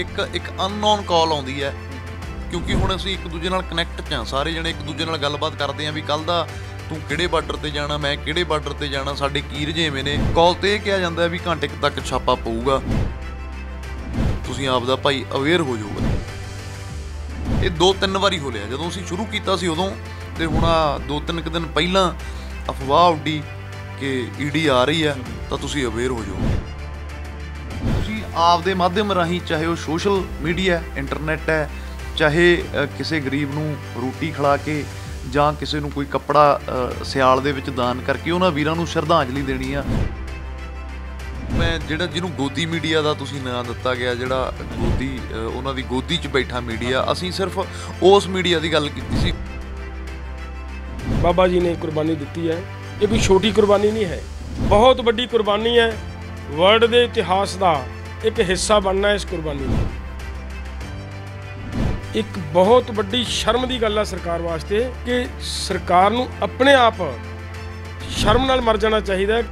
ਇੱਕ ਇੱਕ ਅਨਨੋਨ ਕਾਲ ਆਉਂਦੀ ਹੈ ਕਿਉਂਕਿ ਹੁਣ ਅਸੀਂ ਇੱਕ ਦੂਜੇ ਨਾਲ ਕਨੈਕਟ ਚ ਆ ਸਾਰੇ ਜਣੇ ਇੱਕ ਦੂਜੇ ਨਾਲ ਗੱਲਬਾਤ ਕਰਦੇ ਆ ਵੀ ਕੱਲ ਦਾ ਤੂੰ ਕਿਹੜੇ ਬਾਰਡਰ ਤੇ ਜਾਣਾ ਮੈਂ ਕਿਹੜੇ ਬਾਰਡਰ ਤੇ ਜਾਣਾ ਸਾਡੇ ਕੀ ਰਜੇਵੇਂ ਨੇ ਕਾਲ ਤੇ ਇਹ ਕਿਹਾ ਜਾਂਦਾ ਵੀ ਘੰਟੇ ਤੱਕ ਛਾਪਾ ਪਊਗਾ ਤੁਸੀਂ ਆਪ ਦਾ ਭਾਈ ਅਵੇਅਰ ਹੋ ਜਾਓ ਇਹ ਦੋ ਤਿੰਨ ਵਾਰੀ ਹੋ ਲਿਆ ਜਦੋਂ ਅਸੀਂ ਸ਼ੁਰੂ ਕੀਤਾ ਸੀ ਉਦੋਂ ਤੇ ਹੁਣ ਆ ਦੋ ਤਿੰਨ ਕਿ ਦਿਨ ਪਹਿਲਾਂ ਅਫਵਾਹ ਉੱਡੀ ਕਿ ਈਡੀ e ਆ ਰਹੀ ਆ ਤਾਂ ਤੁਸੀਂ ਅਵੇਅਰ ਹੋ ਜਾਓ ਤੁਸੀਂ ਆਪਦੇ ਮਾਧਿਅਮ ਰਾਹੀਂ ਚਾਹੇ ਉਹ ਸੋਸ਼ਲ ਮੀਡੀਆ ਹੈ ਇੰਟਰਨੈਟ ਹੈ ਚਾਹੇ ਕਿਸੇ ਗਰੀਬ ਨੂੰ ਰੋਟੀ ਖਿਲਾ ਕੇ ਜਾਂ ਕਿਸੇ ਨੂੰ ਕੋਈ ਕੱਪੜਾ ਸਿਆਲ ਦੇ ਵਿੱਚ ਦਾਨ ਕਰਕੇ ਉਹਨਾਂ ਵੀਰਾਂ ਨੂੰ ਸ਼ਰਧਾਂਜਲੀ ਦੇਣੀ ਆ ਮੈਂ ਜਿਹੜਾ ਜਿਹਨੂੰ ਗੋਦੀ ਮੀਡੀਆ ਦਾ ਤੁਸੀਂ ਨਾਂ ਦਿੱਤਾ ਗਿਆ ਜਿਹੜਾ ਗੋਦੀ ਉਹਨਾਂ ਦੀ ਗੋਦੀ 'ਚ ਬੈਠਾ ਮੀਡੀਆ ਅਸੀਂ ਸਿਰਫ ਉਸ ਮੀਡੀਆ ਦੀ ਗੱਲ ਕੀਤੀ ਸੀ ਬਾਬਾ ਜੀ ਨੇ ਕੁਰਬਾਨੀ ਦਿੱਤੀ ਹੈ ਇਹ ਕੋਈ ਛੋਟੀ ਕੁਰਬਾਨੀ ਨਹੀਂ ਹੈ ਬਹੁਤ ਵੱਡੀ ਕੁਰਬਾਨੀ ਹੈ ਵਰਲਡ ਦੇ ਇਤਿਹਾਸ ਦਾ ਇੱਕ ਹਿੱਸਾ ਬਣਨਾ ਇਸ ਕੁਰਬਾਨੀ ਦਾ ਇੱਕ ਬਹੁਤ ਵੱਡੀ ਸ਼ਰਮ ਦੀ ਗੱਲ ਆ ਸਰਕਾਰ ਵਾਸਤੇ ਕਿ ਸਰਕਾਰ ਨੂੰ ਆਪਣੇ ਆਪ ਸ਼ਰਮ ਨਾਲ ਮਰ ਜਾਣਾ ਚਾਹੀਦਾ ਹੈ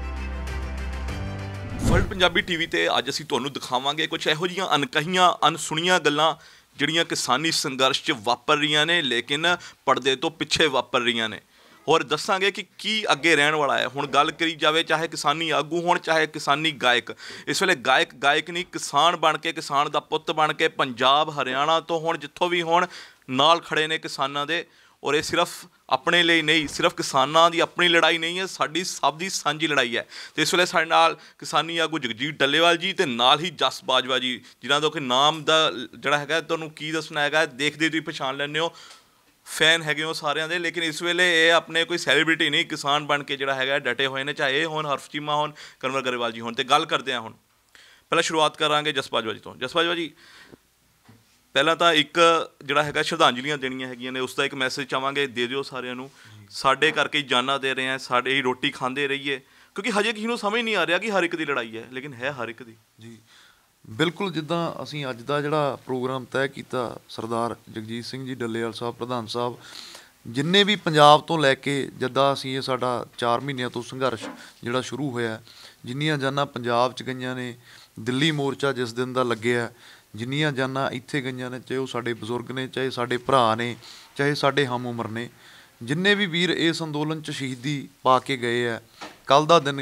ਫਰਲ ਪੰਜਾਬੀ ਟੀਵੀ ਤੇ ਅੱਜ ਅਸੀਂ ਤੁਹਾਨੂੰ ਦਿਖਾਵਾਂਗੇ ਕੁਝ ਇਹੋ ਜੀਆਂ ਅਨਕਹੀਆਂ ਅਨਸੁਣੀਆਂ ਗੱਲਾਂ ਜਿਹੜੀਆਂ ਕਿਸਾਨੀ ਸੰਘਰਸ਼ 'ਚ ਵਾਪਰ ਰਹੀਆਂ ਨੇ ਲੇਕਿਨ ਪਰਦੇ ਤੋਂ ਪਿੱਛੇ ਵਾਪਰ ਰਹੀਆਂ ਨੇ ਹੋਰ ਦੱਸਾਂਗੇ ਕਿ ਕੀ ਅੱਗੇ ਰਹਿਣ ਵਾਲਾ ਹੈ ਹੁਣ ਗੱਲ ਕਰੀ ਜਾਵੇ ਚਾਹੇ ਕਿਸਾਨੀ ਆਗੂ ਹੋਣ ਚਾਹੇ ਕਿਸਾਨੀ ਗਾਇਕ ਇਸ ਵੇਲੇ ਗਾਇਕ ਗਾਇਕ ਨਹੀਂ ਕਿਸਾਨ ਬਣ ਕੇ ਕਿਸਾਨ ਦਾ ਪੁੱਤ ਬਣ ਕੇ ਪੰਜਾਬ ਹਰਿਆਣਾ ਤੋਂ ਹੁਣ ਜਿੱਥੋਂ ਵੀ ਹੋਣ ਨਾਲ ਖੜੇ ਨੇ ਕਿਸਾਨਾਂ ਦੇ ਔਰ ਇਹ ਸਿਰਫ ਆਪਣੇ ਲਈ ਨਹੀਂ ਸਿਰਫ ਕਿਸਾਨਾਂ ਦੀ ਆਪਣੀ ਲੜਾਈ ਨਹੀਂ ਹੈ ਸਾਡੀ ਸਭ ਦੀ ਸਾਂਝੀ ਲੜਾਈ ਹੈ ਤੇ ਇਸ ਵੇਲੇ ਸਾਡੇ ਨਾਲ ਕਿਸਾਨੀ ਆਗੂ ਜਗਜੀਤ ਡੱਲੇਵਾਲ ਜੀ ਤੇ ਨਾਲ ਹੀ ਜਸ ਬਾਜਵਾ ਜੀ ਜਿਨ੍ਹਾਂ ਦਾ ਕਿ ਨਾਮ ਦਾ ਜਿਹੜਾ ਹੈਗਾ ਤੁਹਾਨੂੰ ਕੀ ਦੱਸਣਾ ਹੈਗਾ ਦੇਖਦੇ ਤੁਸੀਂ ਪਛਾਣ ਲੈਣੇ ਹੋ ਫੈਨ ਹੈਗੇ ਹੋ ਸਾਰਿਆਂ ਦੇ ਲੇਕਿਨ ਇਸ ਵੇਲੇ ਇਹ ਆਪਣੇ ਕੋਈ ਸੈਲੀਬ੍ਰਿਟੀ ਨਹੀਂ ਕਿਸਾਨ ਬਣ ਕੇ ਜਿਹੜਾ ਹੈਗਾ ਡਟੇ ਹੋਏ ਨੇ ਚਾਹੇ ਇਹ ਹੋਣ ਹਰਫ ਚੀਮਾ ਹੋਣ ਕਨਵਰ ਗਰੇਵਾਲ ਜੀ ਹੋਣ ਤੇ ਗੱਲ ਕਰਦੇ ਆ ਹੁਣ ਪਹਿਲਾਂ ਸ਼ੁਰੂਆਤ ਕਰਾਂਗੇ ਜਸਪਾਜਵਾ ਜੀ ਤੋਂ ਜਸਪਾਜਵਾ ਜੀ ਪਹਿਲਾਂ ਤਾਂ ਇੱਕ ਜਿਹੜਾ ਹੈਗਾ ਸ਼ਰਧਾਂਜਲੀਆਂ ਦੇਣੀਆਂ ਹੈਗੀਆਂ ਨੇ ਉਸ ਦਾ ਇੱਕ ਮੈਸੇਜ ਚਾਹਾਂਗੇ ਦੇ ਦਿਓ ਸਾਰਿਆਂ ਨੂੰ ਸਾਡੇ ਕਰਕੇ ਜਾਨਾ ਦੇ ਰਹੇ ਆ ਸਾਡੇ ਹੀ ਰੋਟੀ ਖਾਂਦੇ ਰਹੀਏ ਕਿਉਂਕਿ ਹਜੇ ਕਿਸੇ ਨੂੰ ਸਮਝ ਨਹੀਂ ਆ ਰਿਹਾ ਕਿ ਹਰ ਇੱਕ ਦੀ ਲੜਾਈ ਹੈ ਲੇਕਿਨ ਹੈ ਹਰ ਇੱਕ ਦੀ ਜੀ ਬਿਲਕੁਲ ਜਿੱਦਾਂ ਅਸੀਂ ਅੱਜ ਦਾ ਜਿਹੜਾ ਪ੍ਰੋਗਰਾਮ ਤੈਅ ਕੀਤਾ ਸਰਦਾਰ ਜਗਜੀਤ ਸਿੰਘ ਜੀ ਡੱਲੇਵਾਲ ਸਾਹਿਬ ਪ੍ਰਧਾਨ ਸਾਹਿਬ ਜਿੰਨੇ ਵੀ ਪੰਜਾਬ ਤੋਂ ਲੈ ਕੇ ਜਿੱਦਾਂ ਅਸੀਂ ਇਹ ਸਾਡਾ 4 ਮਹੀਨਿਆਂ ਤੋਂ ਸੰਘਰਸ਼ ਜਿਹੜਾ ਸ਼ੁਰੂ ਹੋਇਆ ਜਿੰਨੀਆਂ ਜਾਨਾਂ ਪੰਜਾਬ 'ਚ ਗਈਆਂ ਨੇ ਦਿੱਲੀ ਮੋਰਚਾ ਜਿਸ ਦਿਨ ਦਾ ਲੱਗਿਆ ਜਿੰਨੀਆਂ ਜਾਨਾਂ ਇੱਥੇ ਗਈਆਂ ਨੇ ਚਾਹੇ ਉਹ ਸਾਡੇ ਬਜ਼ੁਰਗ ਨੇ ਚਾਹੇ ਸਾਡੇ ਭਰਾ ਨੇ ਚਾਹੇ ਸਾਡੇ ਹਮ ਉਮਰ ਨੇ ਜਿੰਨੇ ਵੀ ਵੀਰ ਇਸ ਅੰਦੋਲਨ 'ਚ ਸ਼ਹੀਦੀ ਪਾ ਕੇ ਗਏ ਆ ਕੱਲ ਦਾ ਦਿਨ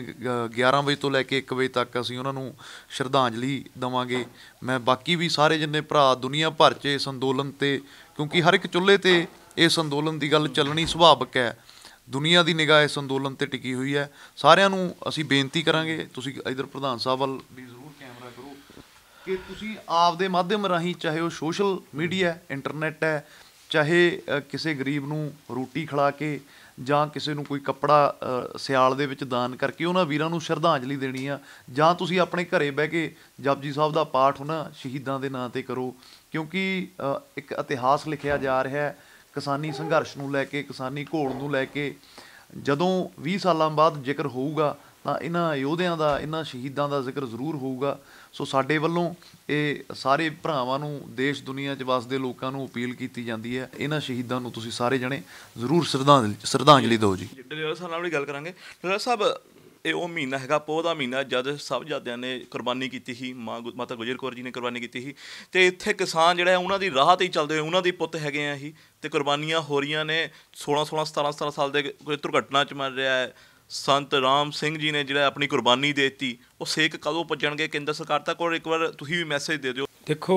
11 ਵਜੇ ਤੋਂ ਲੈ ਕੇ 1 ਵਜੇ ਤੱਕ ਅਸੀਂ ਉਹਨਾਂ ਨੂੰ ਸ਼ਰਧਾਂਜਲੀ ਦਵਾਂਗੇ ਮੈਂ ਬਾਕੀ ਵੀ ਸਾਰੇ ਜਿੰਨੇ ਭਰਾ ਦੁਨੀਆ ਭਰ 'ਚ ਇਸ ਅੰਦੋਲਨ ਤੇ ਕਿਉਂਕਿ ਹਰ ਇੱਕ ਚੁੱਲ੍ਹੇ ਤੇ ਇਸ ਅੰਦੋਲਨ ਦੀ ਗੱਲ ਚੱਲਣੀ ਸੁਭਾਵਿਕ ਹੈ ਦੁਨੀਆ ਦੀ ਨਿਗਾਹ ਇਸ ਅੰਦੋਲਨ ਤੇ ਟਿਕੀ ਹੋਈ ਹੈ ਸਾਰਿਆਂ ਨੂੰ ਅਸੀਂ ਬੇਨਤੀ ਕਰਾਂਗੇ ਤੁਸੀਂ ਇਧਰ ਪ੍ਰਧਾਨ ਸਾਹਿਬ ਵੱਲ ਵੀ ਜ਼ਰੂਰ ਕੈਮਰਾ ਕਰੋ ਕਿ ਤੁਸੀਂ ਆਪ ਦੇ ਮਾਧਿਅਮ ਰਾਹੀਂ ਚਾਹੇ ਉਹ ਸੋਸ਼ਲ ਮੀਡੀਆ ਇੰਟਰਨੈਟ ਹੈ ਚਾਹੇ ਕਿਸੇ ਗਰੀਬ ਨੂੰ ਰੋਟੀ ਖਿਲਾ ਕੇ ਜਾਂ ਕਿਸੇ ਨੂੰ ਕੋਈ ਕੱਪੜਾ ਸਿਆਲ ਦੇ ਵਿੱਚ ਦਾਨ ਕਰਕੇ ਉਹਨਾਂ ਵੀਰਾਂ ਨੂੰ ਸ਼ਰਧਾਂਜਲੀ ਦੇਣੀ ਆ ਜਾਂ ਤੁਸੀਂ ਆਪਣੇ ਘਰੇ ਬਹਿ ਕੇ ਜਪਜੀ ਸਾਹਿਬ ਦਾ ਪਾਠ ਉਹਨਾਂ ਸ਼ਹੀਦਾਂ ਦੇ ਨਾਂ ਤੇ ਕਰੋ ਕਿਉਂਕਿ ਇੱਕ ਇਤਿਹਾਸ ਲਿਖਿਆ ਜਾ ਰਿਹਾ ਹੈ ਕਿਸਾਨੀ ਸੰਘਰਸ਼ ਨੂੰ ਲੈ ਕੇ ਕਿਸਾਨੀ ਘੋਲ ਨੂੰ ਲੈ ਕੇ ਜਦੋਂ 20 ਸਾਲਾਂ ਬਾਅਦ ਜ਼ਿਕਰ ਹੋਊਗਾ ਤਾਂ ਇਹਨਾਂ ਯੋਧਿਆਂ ਦਾ ਇਹਨਾਂ ਸ਼ਹੀਦਾਂ ਦਾ ਜ਼ਿਕਰ ਜ਼ਰੂਰ ਹੋਊਗਾ ਸੋ ਸਾਡੇ ਵੱਲੋਂ ਇਹ ਸਾਰੇ ਭਰਾਵਾਂ ਨੂੰ ਦੇਸ਼ ਦੁਨੀਆ 'ਚ ਵਸਦੇ ਲੋਕਾਂ ਨੂੰ ਅਪੀਲ ਕੀਤੀ ਜਾਂਦੀ ਹੈ ਇਹਨਾਂ ਸ਼ਹੀਦਾਂ ਨੂੰ ਤੁਸੀਂ ਸਾਰੇ ਜਣੇ ਜ਼ਰੂਰ ਸ਼ਰਧਾਂਜਲੀ ਸ਼ਰਧਾਂਜਲੀ ਦਿਓ ਜੀ ਡਲੇਵਾ ਸਾਹਿਬ ਨਾਲ ਵੀ ਗੱਲ ਕਰਾਂਗੇ ਡਲੇਵਾ ਸਾਹਿਬ ਇਹ ਉਹ ਮਹੀਨਾ ਹੈਗਾ ਪੋਹ ਦਾ ਮਹੀਨਾ ਜਦ ਸਭ ਜਾਦਿਆਂ ਨੇ ਕੁਰਬਾਨੀ ਕੀਤੀ ਸੀ ਮਾਂ ਮਾਤਾ ਗੁਜਰ ਕੌਰ ਜੀ ਨੇ ਕੁਰਬਾਨੀ ਕੀਤੀ ਸੀ ਤੇ ਇੱਥੇ ਕਿਸਾਨ ਜਿਹੜਾ ਹੈ ਉਹਨਾਂ ਦੀ ਰਾਹ ਤੇ ਹੀ ਚੱਲਦੇ ਹੋਏ ਉਹਨਾਂ ਦੇ ਪੁੱਤ ਹੈਗੇ ਆ ਹੀ ਤੇ ਕੁਰਬਾਨੀਆਂ ਹੋ ਰਹੀਆਂ ਨੇ 16 16 17 17 ਸਾਲ ਦੇ ਕੋਈ ਦੁਰਘਟਨਾ ਚ ਮਰ ਰਿਹਾ ਹੈ ਸੰਤ ਰਾਮ ਸਿੰਘ ਜੀ ਨੇ ਜਿਹੜਾ ਆਪਣੀ ਕੁਰਬਾਨੀ ਦੇ ਦਿੱਤੀ ਉਹ ਸੇਕ ਕਦੋਂ ਪੁੱਜਣਗੇ ਕੇਂਦਰ ਸਰਕਾਰ ਤੱਕ ਔਰ ਇੱਕ ਵਾਰ ਤੁਸੀਂ ਵੀ ਮੈਸੇਜ ਦੇ ਦਿਓ ਦੇਖੋ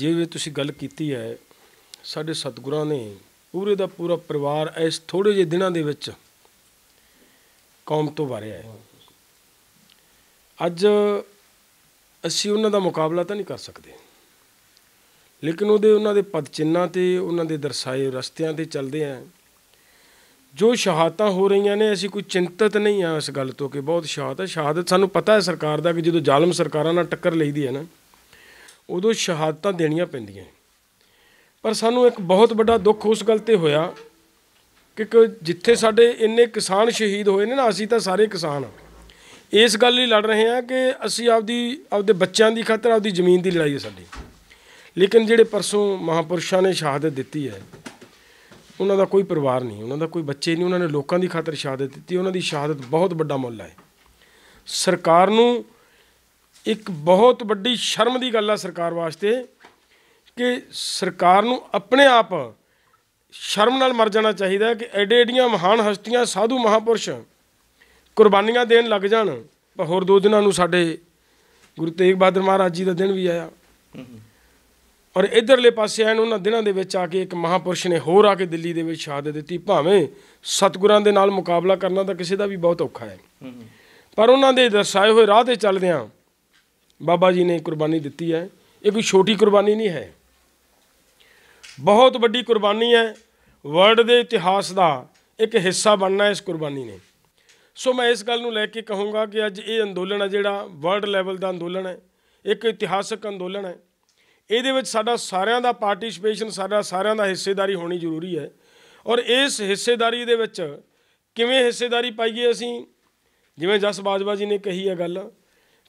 ਜਿਵੇਂ ਤੁਸੀਂ ਗੱਲ ਕੀਤੀ ਹੈ ਸਾਡੇ ਸਤਿਗੁਰਾਂ ਨੇ ਪੂਰੇ ਦਾ ਪੂਰਾ ਪਰਿਵਾਰ ਇਸ ਥੋੜੇ ਜਿਹੇ ਦਿਨਾਂ ਦੇ ਵਿੱਚ ਕੌਮ ਤੋਂ ਵਾਰਿਆ ਹੈ ਅੱਜ ਅਸੀਂ ਉਹਨਾਂ ਦਾ ਮੁਕਾਬਲਾ ਤਾਂ ਨਹੀਂ ਕਰ ਸਕਦੇ ਲੇਕਿਨ ਉਹਦੇ ਉਹਨਾਂ ਦੇ ਪਦ ਚਿੰਨਾਂ ਤੇ ਉਹਨਾਂ ਦੇ ਦਰਸਾਏ ਰਸਤਿਆਂ ਤੇ ਚੱਲਦੇ ਆਂ ਜੋ ਸ਼ਹਾਦਤਾਂ ਹੋ ਰਹੀਆਂ ਨੇ ਅਸੀਂ ਕੋਈ ਚਿੰਤਤ ਨਹੀਂ ਆ ਇਸ ਗੱਲ ਤੋਂ ਕਿ ਬਹੁਤ ਸ਼ਹਾਦਤ ਸ਼ਹਾਦਤ ਸਾਨੂੰ ਪਤਾ ਹੈ ਸਰਕਾਰ ਦਾ ਕਿ ਜਦੋਂ ਜ਼ਾਲਮ ਸਰਕਾਰਾਂ ਨਾਲ ਟੱਕਰ ਲਈਦੀ ਹੈ ਨਾ ਉਦੋਂ ਸ਼ਹਾਦਤਾਂ ਦੇਣੀਆਂ ਪੈਂਦੀਆਂ ਪਰ ਸਾਨੂੰ ਇੱਕ ਬਹੁਤ ਵੱਡਾ ਦੁੱਖ ਉਸ ਗੱਲ ਤੇ ਹੋਇਆ ਕਿ ਜਿੱਥੇ ਸਾਡੇ ਇੰਨੇ ਕਿਸਾਨ ਸ਼ਹੀਦ ਹੋਏ ਨੇ ਨਾ ਅਸੀਂ ਤਾਂ ਸਾਰੇ ਕਿਸਾਨ ਆ ਇਸ ਗੱਲ ਲਈ ਲੜ ਰਹੇ ਹਾਂ ਕਿ ਅਸੀਂ ਆਪਦੀ ਆਪਦੇ ਬੱਚਿਆਂ ਦੀ ਖਾਤਰ ਆਪਦੀ ਜ਼ਮੀਨ ਦੀ ਲੜਾਈ ਹੈ ਸਾਡੀ ਲੇਕਿਨ ਜਿਹੜੇ ਪਰਸੋਂ ਮਹਾਪੁਰਸ਼ਾਂ ਨੇ ਸ਼ਹਾਦਤ ਦਿੱਤੀ ਹੈ ਉਹਨਾਂ ਦਾ ਕੋਈ ਪਰਿਵਾਰ ਨਹੀਂ ਉਹਨਾਂ ਦਾ ਕੋਈ ਬੱਚੇ ਨਹੀਂ ਉਹਨਾਂ ਨੇ ਲੋਕਾਂ ਦੀ ਖਾਤਰ ਸ਼ਹਾਦਤ ਦਿੱਤੀ ਉਹਨਾਂ ਦੀ ਸ਼ਹਾਦਤ ਬਹੁਤ ਵੱਡਾ ਮੁੱਲ ਹੈ ਸਰਕਾਰ ਨੂੰ ਇੱਕ ਬਹੁਤ ਵੱਡੀ ਸ਼ਰਮ ਦੀ ਗੱਲ ਆ ਸਰਕਾਰ ਵਾਸਤੇ ਕਿ ਸਰਕਾਰ ਨੂੰ ਆਪਣੇ ਆਪ ਸ਼ਰਮ ਨਾਲ ਮਰ ਜਾਣਾ ਚਾਹੀਦਾ ਕਿ ਐਡੇ ਐਡੀਆਂ ਮਹਾਨ ਹਸਤੀਆਂ ਸਾਧੂ ਮਹਾਪੁਰਸ਼ ਕੁਰਬਾਨੀਆਂ ਦੇਣ ਲੱਗ ਜਾਣ ਪਰ ਹੋਰ ਦੋ ਦਿਨਾਂ ਨੂੰ ਸਾਡੇ ਗੁਰੂ ਤੇਗ ਬਹਾਦਰ ਮਹਾਰਾਜ ਜੀ ਦਾ ਦਿਨ ਵੀ ਆਇਆ ਔਰ ਇਧਰਲੇ ਪਾਸੇ ਆਣ ਉਹਨਾਂ ਦਿਨਾਂ ਦੇ ਵਿੱਚ ਆ ਕੇ ਇੱਕ ਮਹਾਪੁਰਸ਼ ਨੇ ਹੋਰ ਆ ਕੇ ਦਿੱਲੀ ਦੇ ਵਿੱਚ ਸ਼ਹਾਦਤ ਦਿੱਤੀ ਭਾਵੇਂ ਸਤਗੁਰਾਂ ਦੇ ਨਾਲ ਮੁਕਾਬਲਾ ਕਰਨਾ ਤਾਂ ਕਿਸੇ ਦਾ ਵੀ ਬਹੁਤ ਔਖਾ ਹੈ ਪਰ ਉਹਨਾਂ ਦੇ ਦਰਸਾਏ ਹੋਏ ਰਾਹ ਤੇ ਚੱਲਦਿਆਂ ਬਾਬਾ ਜੀ ਨੇ ਕੁਰਬਾਨੀ ਦਿੱਤੀ ਹੈ ਇਹ ਕੋਈ ਛੋਟੀ ਕੁਰਬਾਨੀ ਨਹੀਂ ਹੈ ਬਹੁਤ ਵੱਡੀ ਕੁਰਬਾਨੀ ਹੈ ਵਰਲਡ ਦੇ ਇਤਿਹਾਸ ਦਾ ਇੱਕ ਹਿੱਸਾ ਬਣਨਾ ਇਸ ਕੁਰਬਾਨੀ ਨੇ ਸੋ ਮੈਂ ਇਸ ਗੱਲ ਨੂੰ ਲੈ ਕੇ ਕਹੂੰਗਾ ਕਿ ਅੱਜ ਇਹ ਅੰਦੋਲਨ ਹੈ ਜਿਹੜਾ ਵਰਲਡ ਲੈਵਲ ਦਾ ਅੰਦੋਲਨ ਹੈ ਇੱਕ ਇਤਿਹਾਸਕ ਅੰਦੋਲਨ ਹੈ ਇਹਦੇ ਵਿੱਚ ਸਾਡਾ ਸਾਰਿਆਂ ਦਾ ਪਾਰਟਿਸਪੇਸ਼ਨ ਸਾਡਾ ਸਾਰਿਆਂ ਦਾ ਹਿੱਸੇਦਾਰੀ ਹੋਣੀ ਜ਼ਰੂਰੀ ਹੈ ਔਰ ਇਸ ਹਿੱਸੇਦਾਰੀ ਦੇ ਵਿੱਚ ਕਿਵੇਂ ਹਿੱਸੇਦਾਰੀ ਪਾਈਏ ਅਸੀਂ ਜਿਵੇਂ ਜਸ ਬਾਜਵਾ ਜੀ ਨੇ ਕਹੀ ਹੈ ਗੱਲ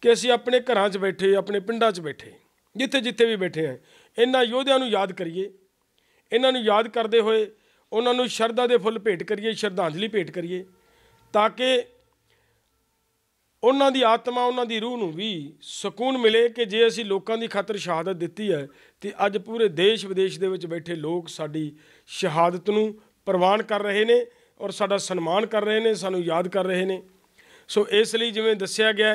ਕਿ ਅਸੀਂ ਆਪਣੇ ਘਰਾਂ 'ਚ ਬੈਠੇ ਆਪਣੇ ਪਿੰਡਾਂ 'ਚ ਬੈਠੇ ਜਿੱਥੇ ਜਿੱਥੇ ਵੀ ਬੈਠੇ ਆ ਇਹਨਾਂ ਯੋਧਿਆਂ ਨੂੰ ਯਾਦ ਕਰੀਏ ਇਹਨਾਂ ਨੂੰ ਯਾਦ ਕਰਦੇ ਹੋਏ ਉਹਨਾਂ ਨੂੰ ਸ਼ਰਧਾ ਦੇ ਫੁੱਲ ਭੇਟ ਕਰੀਏ ਸ਼ਰਧਾਂਜਲੀ ਭੇਟ ਕਰੀਏ ਤਾਂ ਕਿ ਉਹਨਾਂ ਦੀ ਆਤਮਾ ਉਹਨਾਂ ਦੀ ਰੂਹ ਨੂੰ ਵੀ ਸਕੂਨ ਮਿਲੇ ਕਿ ਜੇ ਅਸੀਂ ਲੋਕਾਂ ਦੀ ਖਾਤਰ ਸ਼ਹਾਦਤ ਦਿੱਤੀ ਹੈ ਤੇ ਅੱਜ ਪੂਰੇ ਦੇਸ਼ ਵਿਦੇਸ਼ ਦੇ ਵਿੱਚ ਬੈਠੇ ਲੋਕ ਸਾਡੀ ਸ਼ਹਾਦਤ ਨੂੰ ਪ੍ਰਵਾਨ ਕਰ ਰਹੇ ਨੇ ਔਰ ਸਾਡਾ ਸਨਮਾਨ ਕਰ ਰਹੇ ਨੇ ਸਾਨੂੰ ਯਾਦ ਕਰ ਰਹੇ ਨੇ ਸੋ ਇਸ ਲਈ ਜਿਵੇਂ ਦੱਸਿਆ ਗਿਆ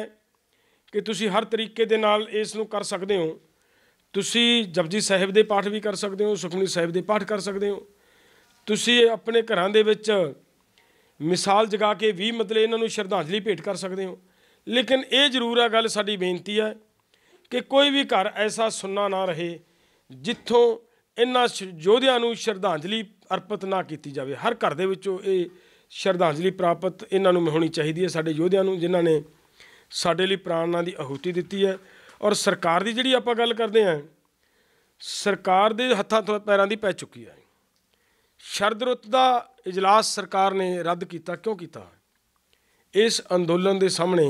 ਕਿ ਤੁਸੀਂ ਹਰ ਤਰੀਕੇ ਦੇ ਨਾਲ ਇਸ ਨੂੰ ਕਰ ਸਕਦੇ ਹੋ ਤੁਸੀਂ ਜਪਜੀ ਸਾਹਿਬ ਦੇ ਪਾਠ ਵੀ ਕਰ ਸਕਦੇ ਹੋ ਸੁਖਮਨੀ ਸਾਹਿਬ ਦੇ ਪਾਠ ਕਰ ਸਕਦੇ ਹੋ ਤੁਸੀਂ ਆਪਣੇ ਘਰਾਂ ਦੇ ਵਿੱਚ ਮਿਸਾਲ ਜਗਾ ਕੇ ਵੀ ਮਤਲਬ ਇਹਨਾਂ ਨੂੰ ਸ਼ਰਧਾਂਜਲੀ ਭੇਟ ਕਰ ਸਕਦੇ ਹੋ ਲੇਕਿਨ ਇਹ ਜ਼ਰੂਰ ਆ ਗੱਲ ਸਾਡੀ ਬੇਨਤੀ ਹੈ ਕਿ ਕੋਈ ਵੀ ਘਰ ਐਸਾ ਸੁੰਨਾ ਨਾ ਰਹੇ ਜਿੱਥੋਂ ਇਹਨਾਂ ਯੋਧਿਆਂ ਨੂੰ ਸ਼ਰਧਾਂਜਲੀ ਅਰਪਿਤ ਨਾ ਕੀਤੀ ਜਾਵੇ ਹਰ ਘਰ ਦੇ ਵਿੱਚੋਂ ਇਹ ਸ਼ਰਧਾਂਜਲੀ ਪ੍ਰਾਪਤ ਇਹਨਾਂ ਨੂੰ ਹੋਣੀ ਚਾਹੀਦੀ ਹੈ ਸਾਡੇ ਯੋਧਿਆਂ ਨੂੰ ਜਿਨ੍ਹਾਂ ਨੇ ਸਾਡੇ ਲਈ ਪ੍ਰਾਣਾਂ ਦੀ ਆਹੂਤੀ ਦਿੱਤੀ ਹੈ ਔਰ ਸਰਕਾਰ ਦੀ ਜਿਹੜੀ ਆਪਾਂ ਗੱਲ ਕਰਦੇ ਆਂ ਸਰਕਾਰ ਦੇ ਹੱਥਾਂ ਤੋਂ ਪੈਰਾਂ ਦੀ ਪੈ ਚੁੱਕੀ ਹੈ ਸ਼ਰਦ ਰੁੱਤ ਦਾ ਇਜਲਾਸ ਸਰਕਾਰ ਨੇ ਰੱਦ ਕੀਤਾ ਕਿਉਂ ਕੀਤਾ ਇਸ ਅੰਦੋਲਨ ਦੇ ਸਾਹਮਣੇ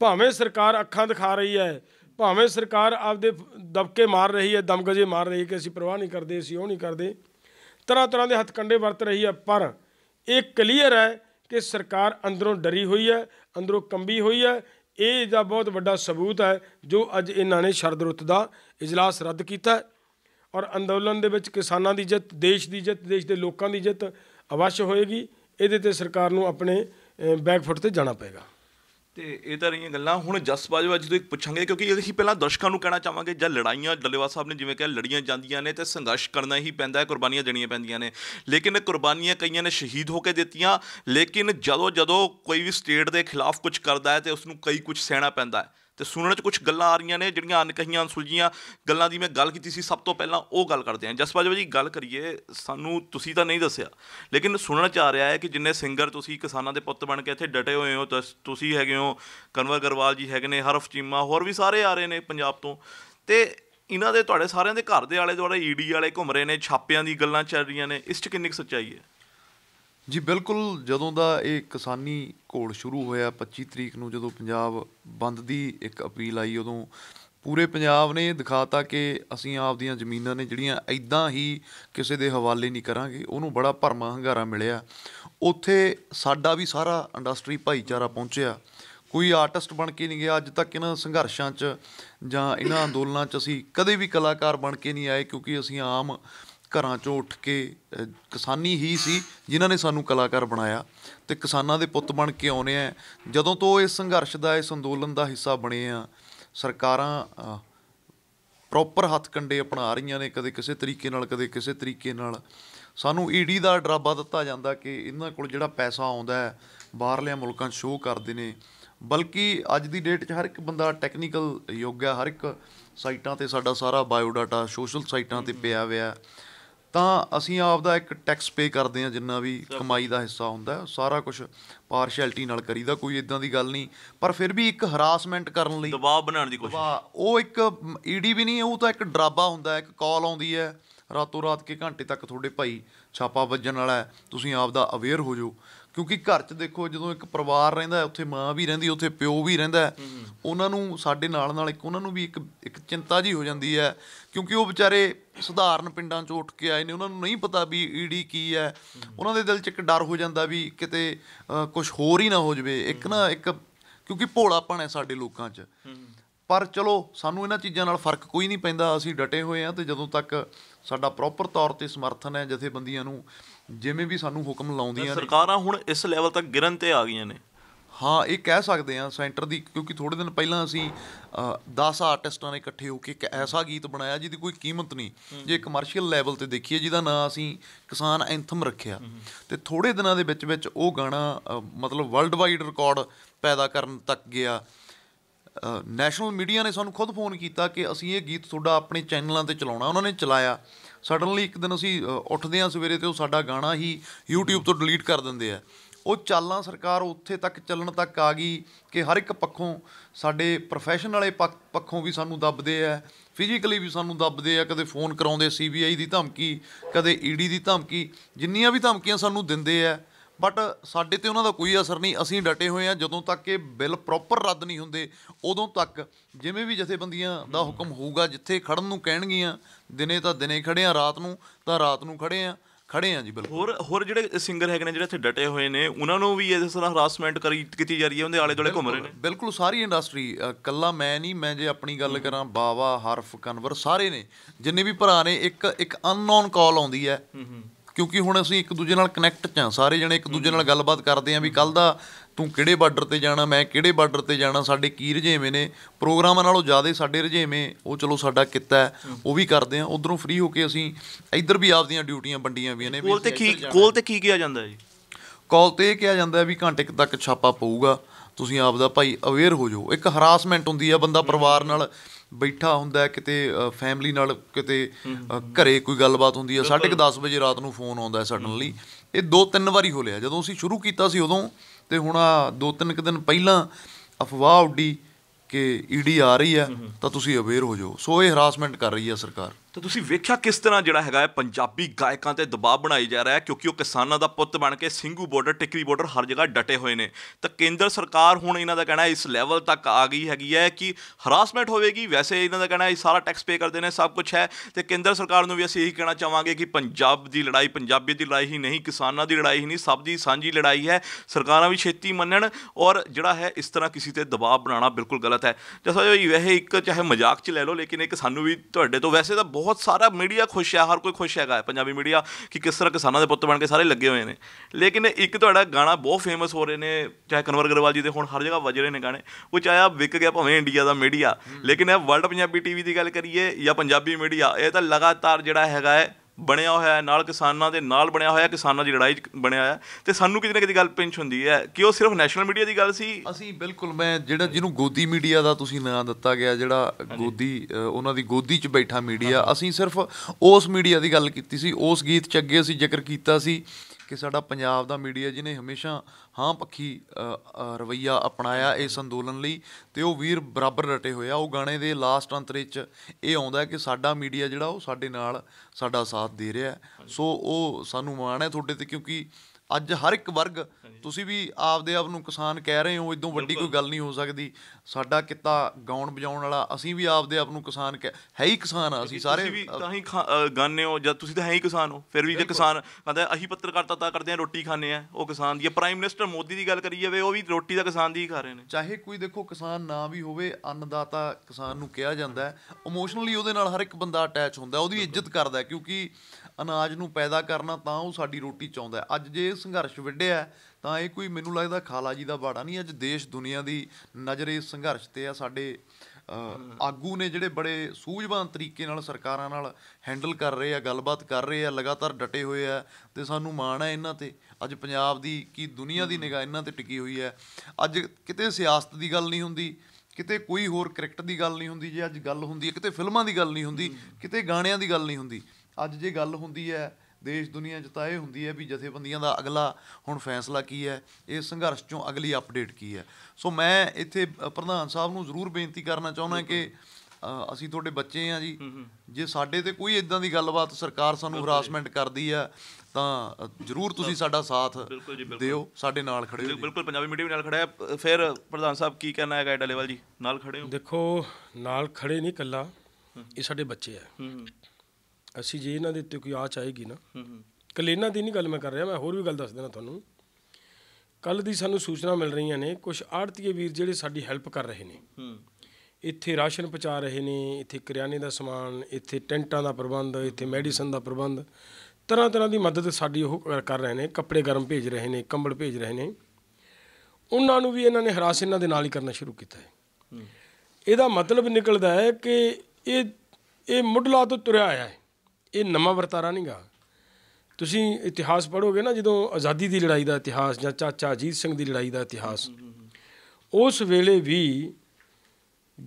ਭਾਵੇਂ ਸਰਕਾਰ ਅੱਖਾਂ ਦਿਖਾ ਰਹੀ ਹੈ ਭਾਵੇਂ ਸਰਕਾਰ ਆਪਦੇ ਦਬਕੇ ਮਾਰ ਰਹੀ ਹੈ ਦਮਗਜੇ ਮਾਰ ਰਹੀ ਹੈ ਕਿ ਅਸੀਂ ਪਰਵਾਹ ਨਹੀਂ ਕਰਦੇ ਅਸੀਂ ਉਹ ਨਹੀਂ ਕਰਦੇ ਤਰ੍ਹਾਂ ਤਰ੍ਹਾਂ ਦੇ ਹੱਥਕੰਡੇ ਵਰਤ ਰਹੀ ਹੈ ਪਰ ਇਹ ਕਲੀਅਰ ਹੈ ਕਿ ਸਰਕਾਰ ਅੰਦਰੋਂ ਡਰੀ ਹੋਈ ਹੈ ਅੰਦਰੋਂ ਕੰਬੀ ਹੋਈ ਹੈ ਇਹ ਦਾ ਬਹੁਤ ਵੱਡਾ ਸਬੂਤ ਹੈ ਜੋ ਅੱਜ ਇਹਨਾਂ ਨੇ ਸ਼ਰਦ ਰੁੱਤ ਦਾ اجلاس ਰੱਦ ਕੀਤਾ ਔਰ ਅੰਦੋਲਨ ਦੇ ਵਿੱਚ ਕਿਸਾਨਾਂ ਦੀ ਜਿੱਤ ਦੇਸ਼ ਦੀ ਜਿੱਤ ਦੇਸ਼ ਦੇ ਲੋਕਾਂ ਦੀ ਜਿੱਤ ਅਵਸ਼ ਹੋਏਗੀ ਇਹਦੇ ਤੇ ਸਰਕਾਰ ਨੂੰ ਆਪਣੇ ਬੈਕਫੁੱਟ ਤੇ ਜਾਣਾ ਪਏਗਾ ਤੇ ਇਹ ਤਾਂ ਰਹੀਆਂ ਗੱਲਾਂ ਹੁਣ ਜਸ ਬਾਜਵਾ ਜਦੋਂ ਇੱਕ ਪੁੱਛਾਂਗੇ ਕਿਉਂਕਿ ਇਹ ਅਸੀਂ ਪਹਿਲਾਂ ਦਰਸ਼ਕਾਂ ਨੂੰ ਕਹਿਣਾ ਚਾਹਾਂਗੇ ਜਾਂ ਲੜਾਈਆਂ ਡੱਲੇਵਾ ਸਾਹਿਬ ਨੇ ਜਿਵੇਂ ਕਿਹਾ ਲੜੀਆਂ ਜਾਂਦੀਆਂ ਨੇ ਤੇ ਸੰਘਰਸ਼ ਕਰਨਾ ਹੀ ਪੈਂਦਾ ਹੈ ਕੁਰਬਾਨੀਆਂ ਦੇਣੀਆਂ ਪੈਂਦੀਆਂ ਨੇ ਲੇਕਿਨ ਕੁਰਬਾਨੀਆਂ ਕਈਆਂ ਨੇ ਸ਼ਹੀਦ ਹੋ ਕੇ ਦਿੱਤੀਆਂ ਲੇਕਿਨ ਜਦੋਂ ਜਦੋਂ ਕੋਈ ਵੀ ਸਟੇਟ ਦੇ ਖਿਲਾਫ ਕੁਝ ਕਰਦਾ ਹੈ ਤੇ ਉਸ ਨੂੰ ਕਈ ਕੁਝ ਸਹਿਣਾ ਪੈਂਦਾ ਹੈ ਤੇ ਸੁਣਨ 'ਚ ਕੁਝ ਗੱਲਾਂ ਆ ਰਹੀਆਂ ਨੇ ਜਿਹੜੀਆਂ ਅਨਕਹੀਆਂ ਸੁਲਝੀਆਂ ਗੱਲਾਂ ਦੀ ਮੈਂ ਗੱਲ ਕੀਤੀ ਸੀ ਸਭ ਤੋਂ ਪਹਿਲਾਂ ਉਹ ਗੱਲ ਕਰਦੇ ਆਂ ਜਸਪਾਲ ਜੀ ਗੱਲ ਕਰੀਏ ਸਾਨੂੰ ਤੁਸੀਂ ਤਾਂ ਨਹੀਂ ਦੱਸਿਆ ਲੇਕਿਨ ਸੁਣਨ 'ਚ ਆ ਰਿਹਾ ਹੈ ਕਿ ਜਿੰਨੇ ਸਿੰਗਰ ਤੁਸੀਂ ਕਿਸਾਨਾਂ ਦੇ ਪੁੱਤ ਬਣ ਕੇ ਇੱਥੇ ਡਟੇ ਹੋਏ ਹੋ ਤੁਸੀਂ ਹੈਗੇ ਹੋ ਕਨਵਰ ਗਰਵਾਲ ਜੀ ਹੈਗੇ ਨੇ ਹਰਫ ਚੀਮਾ ਹੋਰ ਵੀ ਸਾਰੇ ਆ ਰਹੇ ਨੇ ਪੰਜਾਬ ਤੋਂ ਤੇ ਇਹਨਾਂ ਦੇ ਤੁਹਾਡੇ ਸਾਰਿਆਂ ਦੇ ਘਰ ਦੇ ਆਲੇ ਦੁਆਲੇ ਈਡੀ ਵਾਲੇ ਘੁੰਮ ਰਹੇ ਨੇ ਛਾਪਿਆਂ ਦੀ ਗੱਲਾਂ ਚੱਲ ਰਹੀਆਂ ਨੇ ਇਸ 'ਚ ਕਿੰਨੀ ਸੱਚਾਈ ਹੈ ਜੀ ਬਿਲਕੁਲ ਜਦੋਂ ਦਾ ਇਹ ਕਿਸਾਨੀ ਘੋਲ ਸ਼ੁਰੂ ਹੋਇਆ 25 ਤਰੀਕ ਨੂੰ ਜਦੋਂ ਪੰਜਾਬ ਬੰਦ ਦੀ ਇੱਕ ਅਪੀਲ ਆਈ ਉਦੋਂ ਪੂਰੇ ਪੰਜਾਬ ਨੇ ਦਿਖਾਤਾ ਕਿ ਅਸੀਂ ਆਪਦੀਆਂ ਜ਼ਮੀਨਾਂ ਨੇ ਜਿਹੜੀਆਂ ਐਦਾਂ ਹੀ ਕਿਸੇ ਦੇ ਹਵਾਲੇ ਨਹੀਂ ਕਰਾਂਗੇ ਉਹਨੂੰ ਬੜਾ ਭਰਮਾ ਹੰਗਾਰਾ ਮਿਲਿਆ ਉੱਥੇ ਸਾਡਾ ਵੀ ਸਾਰਾ ਇੰਡਸਟਰੀ ਭਾਈਚਾਰਾ ਪਹੁੰਚਿਆ ਕੋਈ ਆਰਟਿਸਟ ਬਣ ਕੇ ਨਹੀਂ ਗਿਆ ਅੱਜ ਤੱਕ ਇਹਨਾਂ ਸੰਘਰਸ਼ਾਂ 'ਚ ਜਾਂ ਇਹਨਾਂ ਅੰਦੋਲਨਾਂ 'ਚ ਅਸੀਂ ਕਦੇ ਵੀ ਕਲਾਕਾਰ ਬਣ ਕੇ ਨਹੀਂ ਆਏ ਕਿਉਂਕਿ ਅਸੀਂ ਆਮ ਘਰਾਂ ਚੋਂ ਉੱਠ ਕੇ ਕਿਸਾਨੀ ਹੀ ਸੀ ਜਿਨ੍ਹਾਂ ਨੇ ਸਾਨੂੰ ਕਲਾਕਾਰ ਬਣਾਇਆ ਤੇ ਕਿਸਾਨਾਂ ਦੇ ਪੁੱਤ ਬਣ ਕੇ ਆਉਨੇ ਆ ਜਦੋਂ ਤੋਂ ਇਸ ਸੰਘਰਸ਼ ਦਾ ਇਸ ਅੰਦੋਲਨ ਦਾ ਹਿੱਸਾ ਬਣੇ ਆ ਸਰਕਾਰਾਂ ਪ੍ਰੋਪਰ ਹੱਥ ਕੰਡੇ ਅਪਣਾ ਰਹੀਆਂ ਨੇ ਕਦੇ ਕਿਸੇ ਤਰੀਕੇ ਨਾਲ ਕਦੇ ਕਿਸੇ ਤਰੀਕੇ ਨਾਲ ਸਾਨੂੰ ਈਡੀ ਦਾ ਡਰਾਬਾ ਦਿੱਤਾ ਜਾਂਦਾ ਕਿ ਇਹਨਾਂ ਕੋਲ ਜਿਹੜਾ ਪੈਸਾ ਆਉਂਦਾ ਹੈ ਬਾਹਰਲੇ ਮੁਲਕਾਂ 'ਚ ਸ਼ੋਅ ਕਰਦੇ ਨੇ ਬਲਕਿ ਅੱਜ ਦੀ ਡੇਟ 'ਚ ਹਰ ਇੱਕ ਬੰਦਾ ਟੈਕਨੀਕਲ ਯੋਗ ਹੈ ਹਰ ਇੱਕ ਸਾਈਟਾਂ ਤੇ ਸਾਡਾ ਸਾਰਾ ਬਾਇਓਡਾਟਾ ਸੋਸ਼ਲ ਸਾਈਟਾਂ ਤੇ ਪਿਆ ਹੋਇਆ ਤਾਂ ਅਸੀਂ ਆਪ ਦਾ ਇੱਕ ਟੈਕਸ ਪੇ ਕਰਦੇ ਆ ਜਿੰਨਾ ਵੀ ਕਮਾਈ ਦਾ ਹਿੱਸਾ ਹੁੰਦਾ ਸਾਰਾ ਕੁਝ ਪਾਰਸ਼ੈਲਟੀ ਨਾਲ ਕਰੀਦਾ ਕੋਈ ਇਦਾਂ ਦੀ ਗੱਲ ਨਹੀਂ ਪਰ ਫਿਰ ਵੀ ਇੱਕ ਹਰਾਸਮੈਂਟ ਕਰਨ ਲਈ ਦਬਾਅ ਬਣਾਉਣ ਦੀ ਕੋਸ਼ਿਸ਼ ਉਹ ਇੱਕ ਈਡੀ ਵੀ ਨਹੀਂ ਉਹ ਤਾਂ ਇੱਕ ਡਰਾਬਾ ਹੁੰਦਾ ਇੱਕ ਕਾਲ ਆਉਂਦੀ ਹੈ ਰਾਤੋਂ ਰਾਤ ਕੇ ਘੰਟੇ ਤੱਕ ਤੁਹਾਡੇ ਭਾਈ ਛਾਪਾ ਵੱਜਣ ਵਾਲਾ ਹੈ ਤੁਸੀਂ ਆਪ ਦਾ ਅਵੇਅਰ ਹੋ ਜਾਓ ਕਿਉਂਕਿ ਘਰ 'ਚ ਦੇਖੋ ਜਦੋਂ ਇੱਕ ਪਰਿਵਾਰ ਰਹਿੰਦਾ ਉੱਥੇ ਮਾਂ ਵੀ ਰਹਿੰਦੀ ਉੱਥੇ ਪਿਓ ਵੀ ਰਹਿੰਦਾ ਉਹਨਾਂ ਨੂੰ ਸਾਡੇ ਨਾਲ ਨਾਲ ਇੱਕ ਉਹਨਾਂ ਨੂੰ ਵੀ ਇੱਕ ਇੱਕ ਚਿੰਤਾ ਜੀ ਹੋ ਜਾਂਦੀ ਹੈ ਕਿਉਂਕਿ ਉਹ ਵਿਚਾਰੇ ਸਧਾਰਨ ਪਿੰਡਾਂ 'ਚੋਂ ਉੱਠ ਕੇ ਆਏ ਨੇ ਉਹਨਾਂ ਨੂੰ ਨਹੀਂ ਪਤਾ ਵੀ ਈਡੀ ਕੀ ਹੈ ਉਹਨਾਂ ਦੇ ਦਿਲ 'ਚ ਇੱਕ ਡਰ ਹੋ ਜਾਂਦਾ ਵੀ ਕਿਤੇ ਕੁਝ ਹੋਰ ਹੀ ਨਾ ਹੋ ਜਵੇ ਇੱਕ ਨਾ ਇੱਕ ਕਿਉਂਕਿ ਭੋਲਾਪਣ ਹੈ ਸਾਡੇ ਲੋਕਾਂ 'ਚ ਪਰ ਚਲੋ ਸਾਨੂੰ ਇਹਨਾਂ ਚੀਜ਼ਾਂ ਨਾਲ ਫਰਕ ਕੋਈ ਨਹੀਂ ਪੈਂਦਾ ਅਸੀਂ ਡਟੇ ਹੋਏ ਆ ਤੇ ਜਦੋਂ ਤੱਕ ਸਾਡਾ ਪ੍ਰੋਪਰ ਤੌਰ ਤੇ ਸਮਰਥਨ ਹੈ ਜਥੇਬੰਦੀਆਂ ਨੂੰ ਜਿਵੇਂ ਵੀ ਸਾਨੂੰ ਹੁਕਮ ਲਾਉਂਦੀਆਂ ਨੇ ਸਰਕਾਰਾਂ ਹੁਣ ਇਸ ਲੈਵਲ ਤੱਕ ਗਿਰਨ ਤੇ ਆ ਗਈਆਂ ਨੇ ਹਾਂ ਇਹ ਕਹਿ ਸਕਦੇ ਆ ਸੈਂਟਰ ਦੀ ਕਿਉਂਕਿ ਥੋੜੇ ਦਿਨ ਪਹਿਲਾਂ ਅਸੀਂ 10 ਆਰਟਿਸਟਾਂ ਨੇ ਇਕੱਠੇ ਹੋ ਕੇ ਇੱਕ ਐਸਾ ਗੀਤ ਬਣਾਇਆ ਜਿਹਦੀ ਕੋਈ ਕੀਮਤ ਨਹੀਂ ਜੇ ਕਮਰਸ਼ੀਅਲ ਲੈਵਲ ਤੇ ਦੇਖੀਏ ਜਿਹਦਾ ਨਾਂ ਅਸੀਂ ਕਿਸਾਨ ਐਂਥਮ ਰੱਖਿਆ ਤੇ ਥੋੜੇ ਦਿਨਾਂ ਦੇ ਵਿੱਚ ਵਿੱਚ ਉਹ ਗਾਣਾ ਮਤਲਬ ਵਰਲਡ ਵਾਈਡ ਰਿਕਾਰਡ ਪੈਦਾ ਕਰਨ ਤੱਕ ਗਿਆ ਨੈਸ਼ਨਲ ਮੀਡੀਆ ਨੇ ਸਾਨੂੰ ਖੁਦ ਫੋਨ ਕੀਤਾ ਕਿ ਅਸੀਂ ਇਹ ਗੀਤ ਤੁਹਾਡਾ ਆਪਣੇ ਚੈਨਲਾਂ ਤੇ ਚਲਾਉਣਾ ਉਹਨਾਂ ਨੇ ਚਲਾਇਆ ਸਡਨਲੀ ਇੱਕ ਦਿਨ ਅਸੀਂ ਉੱਠਦੇ ਹਾਂ ਸਵੇਰੇ ਤੇ ਉਹ ਸਾਡਾ ਗਾਣਾ ਹੀ YouTube ਤੋਂ ਡਿਲੀਟ ਕਰ ਦਿੰਦੇ ਆ ਉਹ ਚਾਲਾਂ ਸਰਕਾਰ ਉੱਥੇ ਤੱਕ ਚੱਲਣ ਤੱਕ ਆ ਗਈ ਕਿ ਹਰ ਇੱਕ ਪੱਖੋਂ ਸਾਡੇ ਪ੍ਰੋਫੈਸ਼ਨਲ ਵਾਲੇ ਪੱਖੋਂ ਵੀ ਸਾਨੂੰ ਦੱਬਦੇ ਆ ਫਿਜ਼ੀਕਲੀ ਵੀ ਸਾਨੂੰ ਦੱਬਦੇ ਆ ਕਦੇ ਫੋਨ ਕਰਾਉਂਦੇ ਸੀਬੀਆਈ ਦੀ ਧਮਕੀ ਕਦੇ ਈਡੀ e ਦੀ ਧਮਕੀ ਜਿੰਨੀਆਂ ਵੀ ਧਮਕੀਆਂ ਸਾਨੂੰ ਦਿੰਦੇ ਆ ਬਟ ਸਾਡੇ ਤੇ ਉਹਨਾਂ ਦਾ ਕੋਈ ਅਸਰ ਨਹੀਂ ਅਸੀਂ ਡਟੇ ਹੋਏ ਆ ਜਦੋਂ ਤੱਕ ਇਹ ਬਿੱਲ ਪ੍ਰੋਪਰ ਰੱਦ ਨਹੀਂ ਹੁੰਦੇ ਉਦੋਂ ਤੱਕ ਜਿਵੇਂ ਵੀ ਜਥੇਬੰਦੀਆਂ ਦਾ ਹੁਕਮ ਹੋਊਗਾ ਜਿੱਥੇ ਖੜਨ ਨੂੰ ਕਹਿਣਗੀਆਂ ਦਿਨੇ ਤਾਂ ਦਿਨੇ ਖੜੇ ਆ ਰਾਤ ਨੂੰ ਤਾਂ ਰਾਤ ਨੂੰ ਖੜੇ ਆ ਖੜੇ ਆ ਜੀ ਬਿਲਕੁਲ ਹੋਰ ਹੋਰ ਜਿਹੜੇ ਸਿੰਗਰ ਹੈਗੇ ਨੇ ਜਿਹੜੇ ਇੱਥੇ ਡਟੇ ਹੋਏ ਨੇ ਉਹਨਾਂ ਨੂੰ ਵੀ ਇਸ ਤਰ੍ਹਾਂ ਹਰਾਸਮੈਂਟ ਕਰੀ ਕੀਤੀ ਜਾ ਰਹੀ ਹੈ ਉਹਦੇ ਆਲੇ ਦੁਆਲੇ ਘੁੰਮ ਰਹੇ ਨੇ ਬਿਲਕੁਲ ਸਾਰੀ ਇੰਡਸਟਰੀ ਕੱਲਾ ਮੈਂ ਨਹੀਂ ਮੈਂ ਜੇ ਆਪਣੀ ਗੱਲ ਕਰਾਂ ਬਾਵਾ ਹਰਫ ਕਨਵਰ ਸਾਰੇ ਨੇ ਜਿੰਨੇ ਵੀ ਭਰਾ ਨੇ ਇੱਕ ਇੱਕ ਅਨਨੋਨ ਕਾਲ ਆਉਂਦੀ ਹੈ ਕਿਉਂਕਿ ਹੁਣ ਅਸੀਂ ਇੱਕ ਦੂਜੇ ਨਾਲ ਕਨੈਕਟ 'ਚ ਆ ਸਾਰੇ ਜਣੇ ਇੱਕ ਦੂਜੇ ਨਾਲ ਗੱਲਬਾਤ ਕਰਦੇ ਆ ਵੀ ਕੱਲ ਦਾ ਤੂੰ ਕਿਹੜੇ ਬਾਰਡਰ ਤੇ ਜਾਣਾ ਮੈਂ ਕਿਹੜੇ ਬਾਰਡਰ ਤੇ ਜਾਣਾ ਸਾਡੇ ਕੀ ਰਜੇਵੇਂ ਨੇ ਪ੍ਰੋਗਰਾਮਾਂ ਨਾਲੋਂ ਜ਼ਿਆਦਾ ਸਾਡੇ ਰਜੇਵੇਂ ਉਹ ਚਲੋ ਸਾਡਾ ਕਿੱਤਾ ਉਹ ਵੀ ਕਰਦੇ ਆ ਉਧਰੋਂ ਫ੍ਰੀ ਹੋ ਕੇ ਅਸੀਂ ਇੱਧਰ ਵੀ ਆਪਦੀਆਂ ਡਿਊਟੀਆਂ ਵੰਡੀਆਂ ਵੀ ਨੇ ਕੋਲ ਤੇ ਕੀ ਕੋਲ ਤੇ ਕੀ ਕੀਤਾ ਜਾਂਦਾ ਜੀ ਕਾਲ ਤੇ ਇਹ ਕਿਹਾ ਜਾਂਦਾ ਵੀ ਘੰਟੇ ਤੱਕ ਛਾਪਾ ਪਊਗਾ ਤੁਸੀਂ ਆਪ ਦਾ ਭਾਈ ਅਵੇਅਰ ਹੋ ਜਾਓ ਇੱਕ ਹਰਾਸਮੈਂਟ ਹੁੰਦੀ ਆ ਬੰਦਾ ਪਰਿਵਾਰ ਨਾਲ ਬੈਠਾ ਹੁੰਦਾ ਕਿਤੇ ਫੈਮਿਲੀ ਨਾਲ ਕਿਤੇ ਘਰੇ ਕੋਈ ਗੱਲਬਾਤ ਹੁੰਦੀ ਆ 10:30 ਵਜੇ ਰਾਤ ਨੂੰ ਫੋਨ ਆਉਂਦਾ ਸਡਨਲੀ ਇਹ ਦੋ ਤਿੰਨ ਵਾਰੀ ਹੋ ਲਿਆ ਜਦੋਂ ਅਸੀਂ ਸ਼ੁਰੂ ਕੀਤਾ ਸੀ ਉਦੋਂ ਤੇ ਹੁਣ ਆ ਦੋ ਤਿੰਨ ਕਿ ਦਿਨ ਪਹਿਲਾਂ ਅਫਵਾਹ ਉੱਡੀ ਕਿ ਈਡੀ e ਆ ਰਹੀ ਆ ਤਾਂ ਤੁਸੀਂ ਅਵੇਅਰ ਹੋ ਜਾਓ ਸੋ ਇਹ ਹਰਾਸਮੈਂਟ ਕਰ ਰਹੀ ਆ ਸਰਕਾਰ ਤਾਂ ਤੁਸੀਂ ਵੇਖਿਆ ਕਿਸ ਤਰ੍ਹਾਂ ਜਿਹੜਾ ਹੈਗਾ ਹੈ ਪੰਜਾਬੀ ਗਾਇਕਾਂ ਤੇ ਦਬਾਅ ਬਣਾਈ ਜਾ ਰਿਹਾ ਹੈ ਕਿਉਂਕਿ ਉਹ ਕਿਸਾਨਾਂ ਦਾ ਪੁੱਤ ਬਣ ਕੇ ਸਿੰਘੂ ਬਾਰਡਰ ਟਿੱਕਰੀ ਬਾਰਡਰ ਹਰ ਜਗ੍ਹਾ ਡਟੇ ਹੋਏ ਨੇ ਤਾਂ ਕੇਂਦਰ ਸਰਕਾਰ ਹੁਣ ਇਹਨਾਂ ਦਾ ਕਹਿਣਾ ਇਸ ਲੈਵਲ ਤੱਕ ਆ ਗਈ ਹੈਗੀ ਹੈ ਕਿ ਹਰਾਸਮੈਂਟ ਹੋਵੇਗੀ ਵੈਸੇ ਇਹਨਾਂ ਦਾ ਕਹਿਣਾ ਹੈ ਸਾਰਾ ਟੈਕਸ ਪੇ ਕਰਦੇ ਨੇ ਸਭ ਕੁਝ ਹੈ ਤੇ ਕੇਂਦਰ ਸਰਕਾਰ ਨੂੰ ਵੀ ਅਸੀਂ ਇਹੀ ਕਹਿਣਾ ਚਾਹਾਂਗੇ ਕਿ ਪੰਜਾਬ ਦੀ ਲੜਾਈ ਪੰਜਾਬੀ ਦੀ ਲੜਾਈ ਹੀ ਨਹੀਂ ਕਿਸਾਨਾਂ ਦੀ ਲੜਾਈ ਹੀ ਨਹੀਂ ਸਭ ਦੀ ਸਾਂਝੀ ਲੜਾਈ ਹੈ ਸਰਕਾਰਾਂ ਵੀ ਛੇਤੀ ਮੰਨਣ ਔਰ ਜਿਹੜਾ ਹੈ ਇਸ ਤਰ੍ਹਾਂ ਕਿਸੇ ਤੇ ਦਬਾਅ ਬਣਾਉਣਾ ਬਿਲਕੁਲ ਗਲਤ ਹੈ ਜਿਵੇਂ ਵੈਸੇ ਇੱਕ ਚਾਹੇ ਮਜ਼ਾਕ 'ਚ ਲੈ ਲਓ ਲੇਕਿਨ ਇੱਕ ਸਾਨੂੰ ਵੀ ਤੁਹਾਡੇ ਤੋਂ ਵੈਸੇ ਤਾਂ ਬਹੁਤ ਸਾਰਾ ਮੀਡੀਆ ਖੁਸ਼ ਹੈ ਹਰ ਕੋਈ ਖੁਸ਼ ਹੈਗਾ ਪੰਜਾਬੀ ਮੀਡੀਆ ਕਿ ਕਿਸ ਤਰ੍ਹਾਂ ਕਿਸਾਨਾਂ ਦੇ ਪੁੱਤ ਬਣ ਕੇ ਸਾਰੇ ਲੱਗੇ ਹੋਏ ਨੇ ਲੇਕਿਨ ਇੱਕ ਤੁਹਾਡਾ ਗਾਣਾ ਬਹੁਤ ਫੇਮਸ ਹੋ ਰਹੇ ਨੇ ਚਾਹੇ ਕਨਵਰ ਗਰਵਾਲ ਜੀ ਦੇ ਹੁਣ ਹਰ ਜਗ੍ਹਾ ਵੱਜ ਰਹੇ ਨੇ ਗਾਣੇ ਉਹ ਚਾਹੇ ਵਿਕ ਗਿਆ ਭਾਵੇਂ ਇੰਡੀਆ ਦਾ ਮੀਡੀਆ ਲੇਕਿਨ ਇਹ ਵਰਲਡ ਪੰਜਾਬੀ ਟੀਵੀ ਦੀ ਗੱਲ ਕਰੀਏ ਜਾਂ ਪੰਜਾਬੀ ਮੀਡੀਆ ਇਹ ਤਾਂ ਲਗਾਤਾਰ ਜਿਹੜਾ ਹੈਗਾ ਹੈ ਬਣਿਆ ਹੋਇਆ ਹੈ ਨਾਲ ਕਿਸਾਨਾਂ ਦੇ ਨਾਲ ਬਣਿਆ ਹੋਇਆ ਕਿਸਾਨਾਂ ਦੀ ਲੜਾਈ ਬਣਿਆ ਹੋਇਆ ਤੇ ਸਾਨੂੰ ਕਿਤੇ ਨਾ ਕਿਤੇ ਗੱਲ ਪਿੰਚ ਹੁੰਦੀ ਹੈ ਕਿ ਉਹ ਸਿਰਫ ਨੈਸ਼ਨਲ ਮੀਡੀਆ ਦੀ ਗੱਲ ਸੀ ਅਸੀਂ ਬਿਲਕੁਲ ਮੈਂ ਜਿਹੜਾ ਜਿਹਨੂੰ ਗੋਦੀ ਮੀਡੀਆ ਦਾ ਤੁਸੀਂ ਨਾਮ ਦਿੱਤਾ ਗਿਆ ਜਿਹੜਾ ਗੋਦੀ ਉਹਨਾਂ ਦੀ ਗੋਦੀ 'ਚ ਬੈਠਾ ਮੀਡੀਆ ਅਸੀਂ ਸਿਰਫ ਉਸ ਮੀਡੀਆ ਦੀ ਗੱਲ ਕੀਤੀ ਸੀ ਉਸ ਗੀਤ 'ਚ ਅੱਗੇ ਅਸੀਂ ਜ਼ਿਕਰ ਕੀਤਾ ਸੀ ਕਿ ਸਾਡਾ ਪੰਜਾਬ ਦਾ ਮੀਡੀਆ ਜਿਹਨੇ ਹਮੇਸ਼ਾ ਹਾਂ ਪੱਖੀ ਰਵਈਆ ਅਪਣਾਇਆ ਇਸ ਅੰਦੋਲਨ ਲਈ ਤੇ ਉਹ ਵੀਰ ਬਰਾਬਰ ਰਟੇ ਹੋਇਆ ਉਹ ਗਾਣੇ ਦੇ ਲਾਸਟ ਅੰਤਰੇ 'ਚ ਇਹ ਆਉਂਦਾ ਕਿ ਸਾਡਾ ਮੀਡੀਆ ਜਿਹੜਾ ਉਹ ਸਾਡੇ ਨਾਲ ਸਾਡਾ ਸਾਥ ਦੇ ਰਿਹਾ ਸੋ ਉਹ ਸਾਨੂੰ ਮਾਣ ਹੈ ਤੁਹਾਡੇ ਤੇ ਕਿਉਂਕਿ ਅੱਜ ਹਰ ਇੱਕ ਵਰਗ ਤੁਸੀਂ ਵੀ ਆਪਦੇ ਆਪ ਨੂੰ ਕਿਸਾਨ ਕਹਿ ਰਹੇ ਹੋ ਇਦੋਂ ਵੱਡੀ ਕੋਈ ਗੱਲ ਨਹੀਂ ਹੋ ਸਕਦੀ ਸਾਡਾ ਕਿੱਤਾ ਗਾਉਣ ਵਜਾਉਣ ਵਾਲਾ ਅਸੀਂ ਵੀ ਆਪਦੇ ਆਪ ਨੂੰ ਕਿਸਾਨ ਹੈ ਹੀ ਕਿਸਾਨ ਆ ਅਸੀਂ ਸਾਰੇ ਤੁਸੀਂ ਵੀ ਤਾਂ ਹੀ ਗਾਣੇ ਹੋ ਜਾਂ ਤੁਸੀਂ ਤਾਂ ਹੈ ਹੀ ਕਿਸਾਨ ਹੋ ਫਿਰ ਵੀ ਜੇ ਕਿਸਾਨ ਕਹਿੰਦਾ ਅਸੀਂ ਪੱਤਰਕਾਰਤਾ ਤਾਂ ਕਰਦੇ ਆ ਰੋਟੀ ਖਾਣੇ ਆ ਉਹ ਕਿਸਾਨ ਦੀ ਪ੍ਰਾਈਮ ਮਿਨਿਸਟਰ ਮੋਦੀ ਦੀ ਗੱਲ ਕਰੀ ਜਾਵੇ ਉਹ ਵੀ ਰੋਟੀ ਦਾ ਕਿਸਾਨ ਦੀ ਹੀ ਖਾ ਰਹੇ ਨੇ ਚਾਹੇ ਕੋਈ ਦੇਖੋ ਕਿਸਾਨ ਨਾ ਵੀ ਹੋਵੇ ਅੰਨਦਾਤਾ ਕਿਸਾਨ ਨੂੰ ਕਿਹਾ ਜਾਂਦਾ ਹੈ ਇਮੋਸ਼ਨਲੀ ਉਹਦੇ ਨਾਲ ਹਰ ਇੱਕ ਬੰਦਾ ਅਟੈਚ ਹੁੰਦਾ ਉਹਦੀ ਇੱਜ਼ਤ ਕਰਦਾ ਕਿਉਂਕਿ ਅਨਾਜ ਨੂੰ ਪੈਦਾ ਕਰਨਾ ਤਾਂ ਉਹ ਸਾਡੀ ਰੋਟੀ ਚਾਹੁੰਦਾ ਅੱਜ ਜੇ ਸੰਘਰਸ਼ ਵਿੱਢਿਆ ਤਾਂ ਇਹ ਕੋਈ ਮੈਨੂੰ ਲੱਗਦਾ ਖਾਲਾ ਜੀ ਦਾ ਬਾੜਾ ਨਹੀਂ ਅੱਜ ਦੇਸ਼ ਦੁਨੀਆ ਦੀ ਨਜ਼ਰ ਇਸ ਸੰਘਰਸ਼ ਤੇ ਆ ਸਾਡੇ ਆਗੂ ਨੇ ਜਿਹੜੇ ਬੜੇ ਸੂਝਵਾਨ ਤਰੀਕੇ ਨਾਲ ਸਰਕਾਰਾਂ ਨਾਲ ਹੈਂਡਲ ਕਰ ਰਹੇ ਆ ਗੱਲਬਾਤ ਕਰ ਰਹੇ ਆ ਲਗਾਤਾਰ ਡਟੇ ਹੋਏ ਆ ਤੇ ਸਾਨੂੰ ਮਾਣ ਹੈ ਇਹਨਾਂ ਤੇ ਅੱਜ ਪੰਜਾਬ ਦੀ ਕੀ ਦੁਨੀਆ ਦੀ ਨਿਗਾਹ ਇਹਨਾਂ ਤੇ ਟਿਕੀ ਹੋਈ ਹੈ ਅੱਜ ਕਿਤੇ ਸਿਆਸਤ ਦੀ ਗੱਲ ਨਹੀਂ ਹੁੰਦੀ ਕਿਤੇ ਕੋਈ ਹੋਰ ਕ੍ਰਿਕਟ ਦੀ ਗੱਲ ਨਹੀਂ ਹੁੰਦੀ ਜੇ ਅੱਜ ਗੱਲ ਹੁੰਦੀ ਹੈ ਕਿਤੇ ਫਿਲਮਾਂ ਦੀ ਗੱਲ ਨਹੀਂ ਹੁੰਦੀ ਕਿਤੇ ਗਾਣਿਆਂ ਦੀ ਗੱਲ ਨਹੀਂ ਹੁੰਦੀ ਅੱਜ ਜੇ ਗੱਲ ਹੁੰਦੀ ਹੈ ਦੇਸ਼ ਦੁਨੀਆ 'ਚ ਤਾਂ ਇਹ ਹੁੰਦੀ ਹੈ ਵੀ ਜਥੇਬੰਦੀਆਂ ਦਾ ਅਗਲਾ ਹੁਣ ਫੈਸਲਾ ਕੀ ਹੈ ਇਹ ਸੰਘਰਸ਼ 'ਚੋਂ ਅਗਲੀ ਅਪਡੇਟ ਕੀ ਹੈ ਸੋ ਮੈਂ ਇੱਥੇ ਪ੍ਰਧਾਨ ਸਾਹਿਬ ਨੂੰ ਜ਼ਰੂਰ ਬੇਨਤੀ ਕਰਨਾ ਚਾਹੁੰਦਾ ਕਿ ਅਸੀਂ ਤੁਹਾਡੇ ਬੱਚੇ ਆ ਜੀ ਜੇ ਸਾਡੇ ਤੇ ਕੋਈ ਇਦਾਂ ਦੀ ਗੱਲਬਾਤ ਸਰਕਾਰ ਸਾਨੂੰ ਹਰਾਸਮੈਂਟ ਕਰਦੀ ਆ ਤਾਂ ਜਰੂਰ ਤੁਸੀਂ ਸਾਡਾ ਸਾਥ ਦਿਓ ਸਾਡੇ ਨਾਲ ਖੜੇ ਹੋ ਬਿਲਕੁਲ ਪੰਜਾਬੀ ਮੀਡੀਆ ਵੀ ਨਾਲ ਖੜਾ ਹੈ ਫਿਰ ਪ੍ਰਧਾਨ ਸਾਹਿਬ ਕੀ ਕਹਿਣਾ ਹੈਗਾ ਲੈਵਲ ਜੀ ਨਾਲ ਖੜੇ ਹੋ ਦੇਖੋ ਨਾਲ ਖੜੇ ਨਹੀਂ ਕੱਲਾ ਇਹ ਸਾਡੇ ਬੱਚੇ ਆ ਅਸੀਂ ਜੇ ਇਹਨਾਂ ਦੇ ਉੱਤੇ ਕੋਈ ਆਚ ਆਏਗੀ ਨਾ ਹੂੰ ਇਹਨਾਂ ਦੀ ਨਹੀਂ ਗੱਲ ਮੈਂ ਕਰ ਰਿਹਾ ਮੈਂ ਹੋਰ ਵੀ ਗੱਲ ਦੱਸ ਦੇਣਾ ਤੁਹਾਨੂੰ ਕੱਲ ਦੀ ਸਾਨੂੰ ਸੂਚਨਾ ਮਿਲ ਰਹੀਆਂ ਨੇ ਕੁਝ ਆੜਤੀਏ ਵੀਰ ਜਿਹੜੇ ਸਾਡੀ ਹੈਲਪ ਕਰ ਰਹੇ ਨੇ ਇੱਥੇ ਰਾਸ਼ਨ ਪਹੁੰਚਾ ਰਹੇ ਨੇ ਇੱਥੇ ਕਰਿਆਨੇ ਦਾ ਸਮਾਨ ਇੱਥੇ ਟੈਂਟਾਂ ਦਾ ਪ੍ਰਬੰਧ ਇੱਥੇ ਮੈਡੀਸਨ ਦਾ ਪ੍ਰਬੰਧ ਤਰ੍ਹਾਂ ਤਰ੍ਹਾਂ ਦੀ ਮਦਦ ਸਾਡੀ ਉਹ ਕਰ ਰਹੇ ਨੇ ਕੱਪੜੇ ਗਰਮ ਭੇਜ ਰਹੇ ਨੇ ਕੰਬਲ ਭੇਜ ਰਹੇ ਨੇ ਉਹਨਾਂ ਨੂੰ ਵੀ ਇਹਨਾਂ ਨੇ ਹਰਾਸ ਇਹਨਾਂ ਦੇ ਨਾਲ ਹੀ ਕਰਨਾ ਸ਼ੁਰੂ ਕੀਤਾ ਹੈ ਇਹਦਾ ਮਤਲਬ ਨਿਕਲਦਾ ਹੈ ਕਿ ਇਹ ਇਹ ਮੁੱਢਲਾ ਤੋਂ ਤੁਰਿਆ ਆਇਆ ਹੈ ਇਹ ਨਵਾਂ ਵਰਤਾਰਾ ਨਹੀਂਗਾ ਤੁਸੀਂ ਇਤਿਹਾਸ ਪੜੋਗੇ ਨਾ ਜਦੋਂ ਆਜ਼ਾਦੀ ਦੀ ਲੜਾਈ ਦਾ ਇਤਿਹਾਸ ਜਾਂ ਚਾਚਾ ਅਜੀਤ ਸਿੰਘ ਦੀ ਲੜਾਈ ਦਾ ਇਤਿਹਾਸ ਉਸ ਵੇਲੇ ਵੀ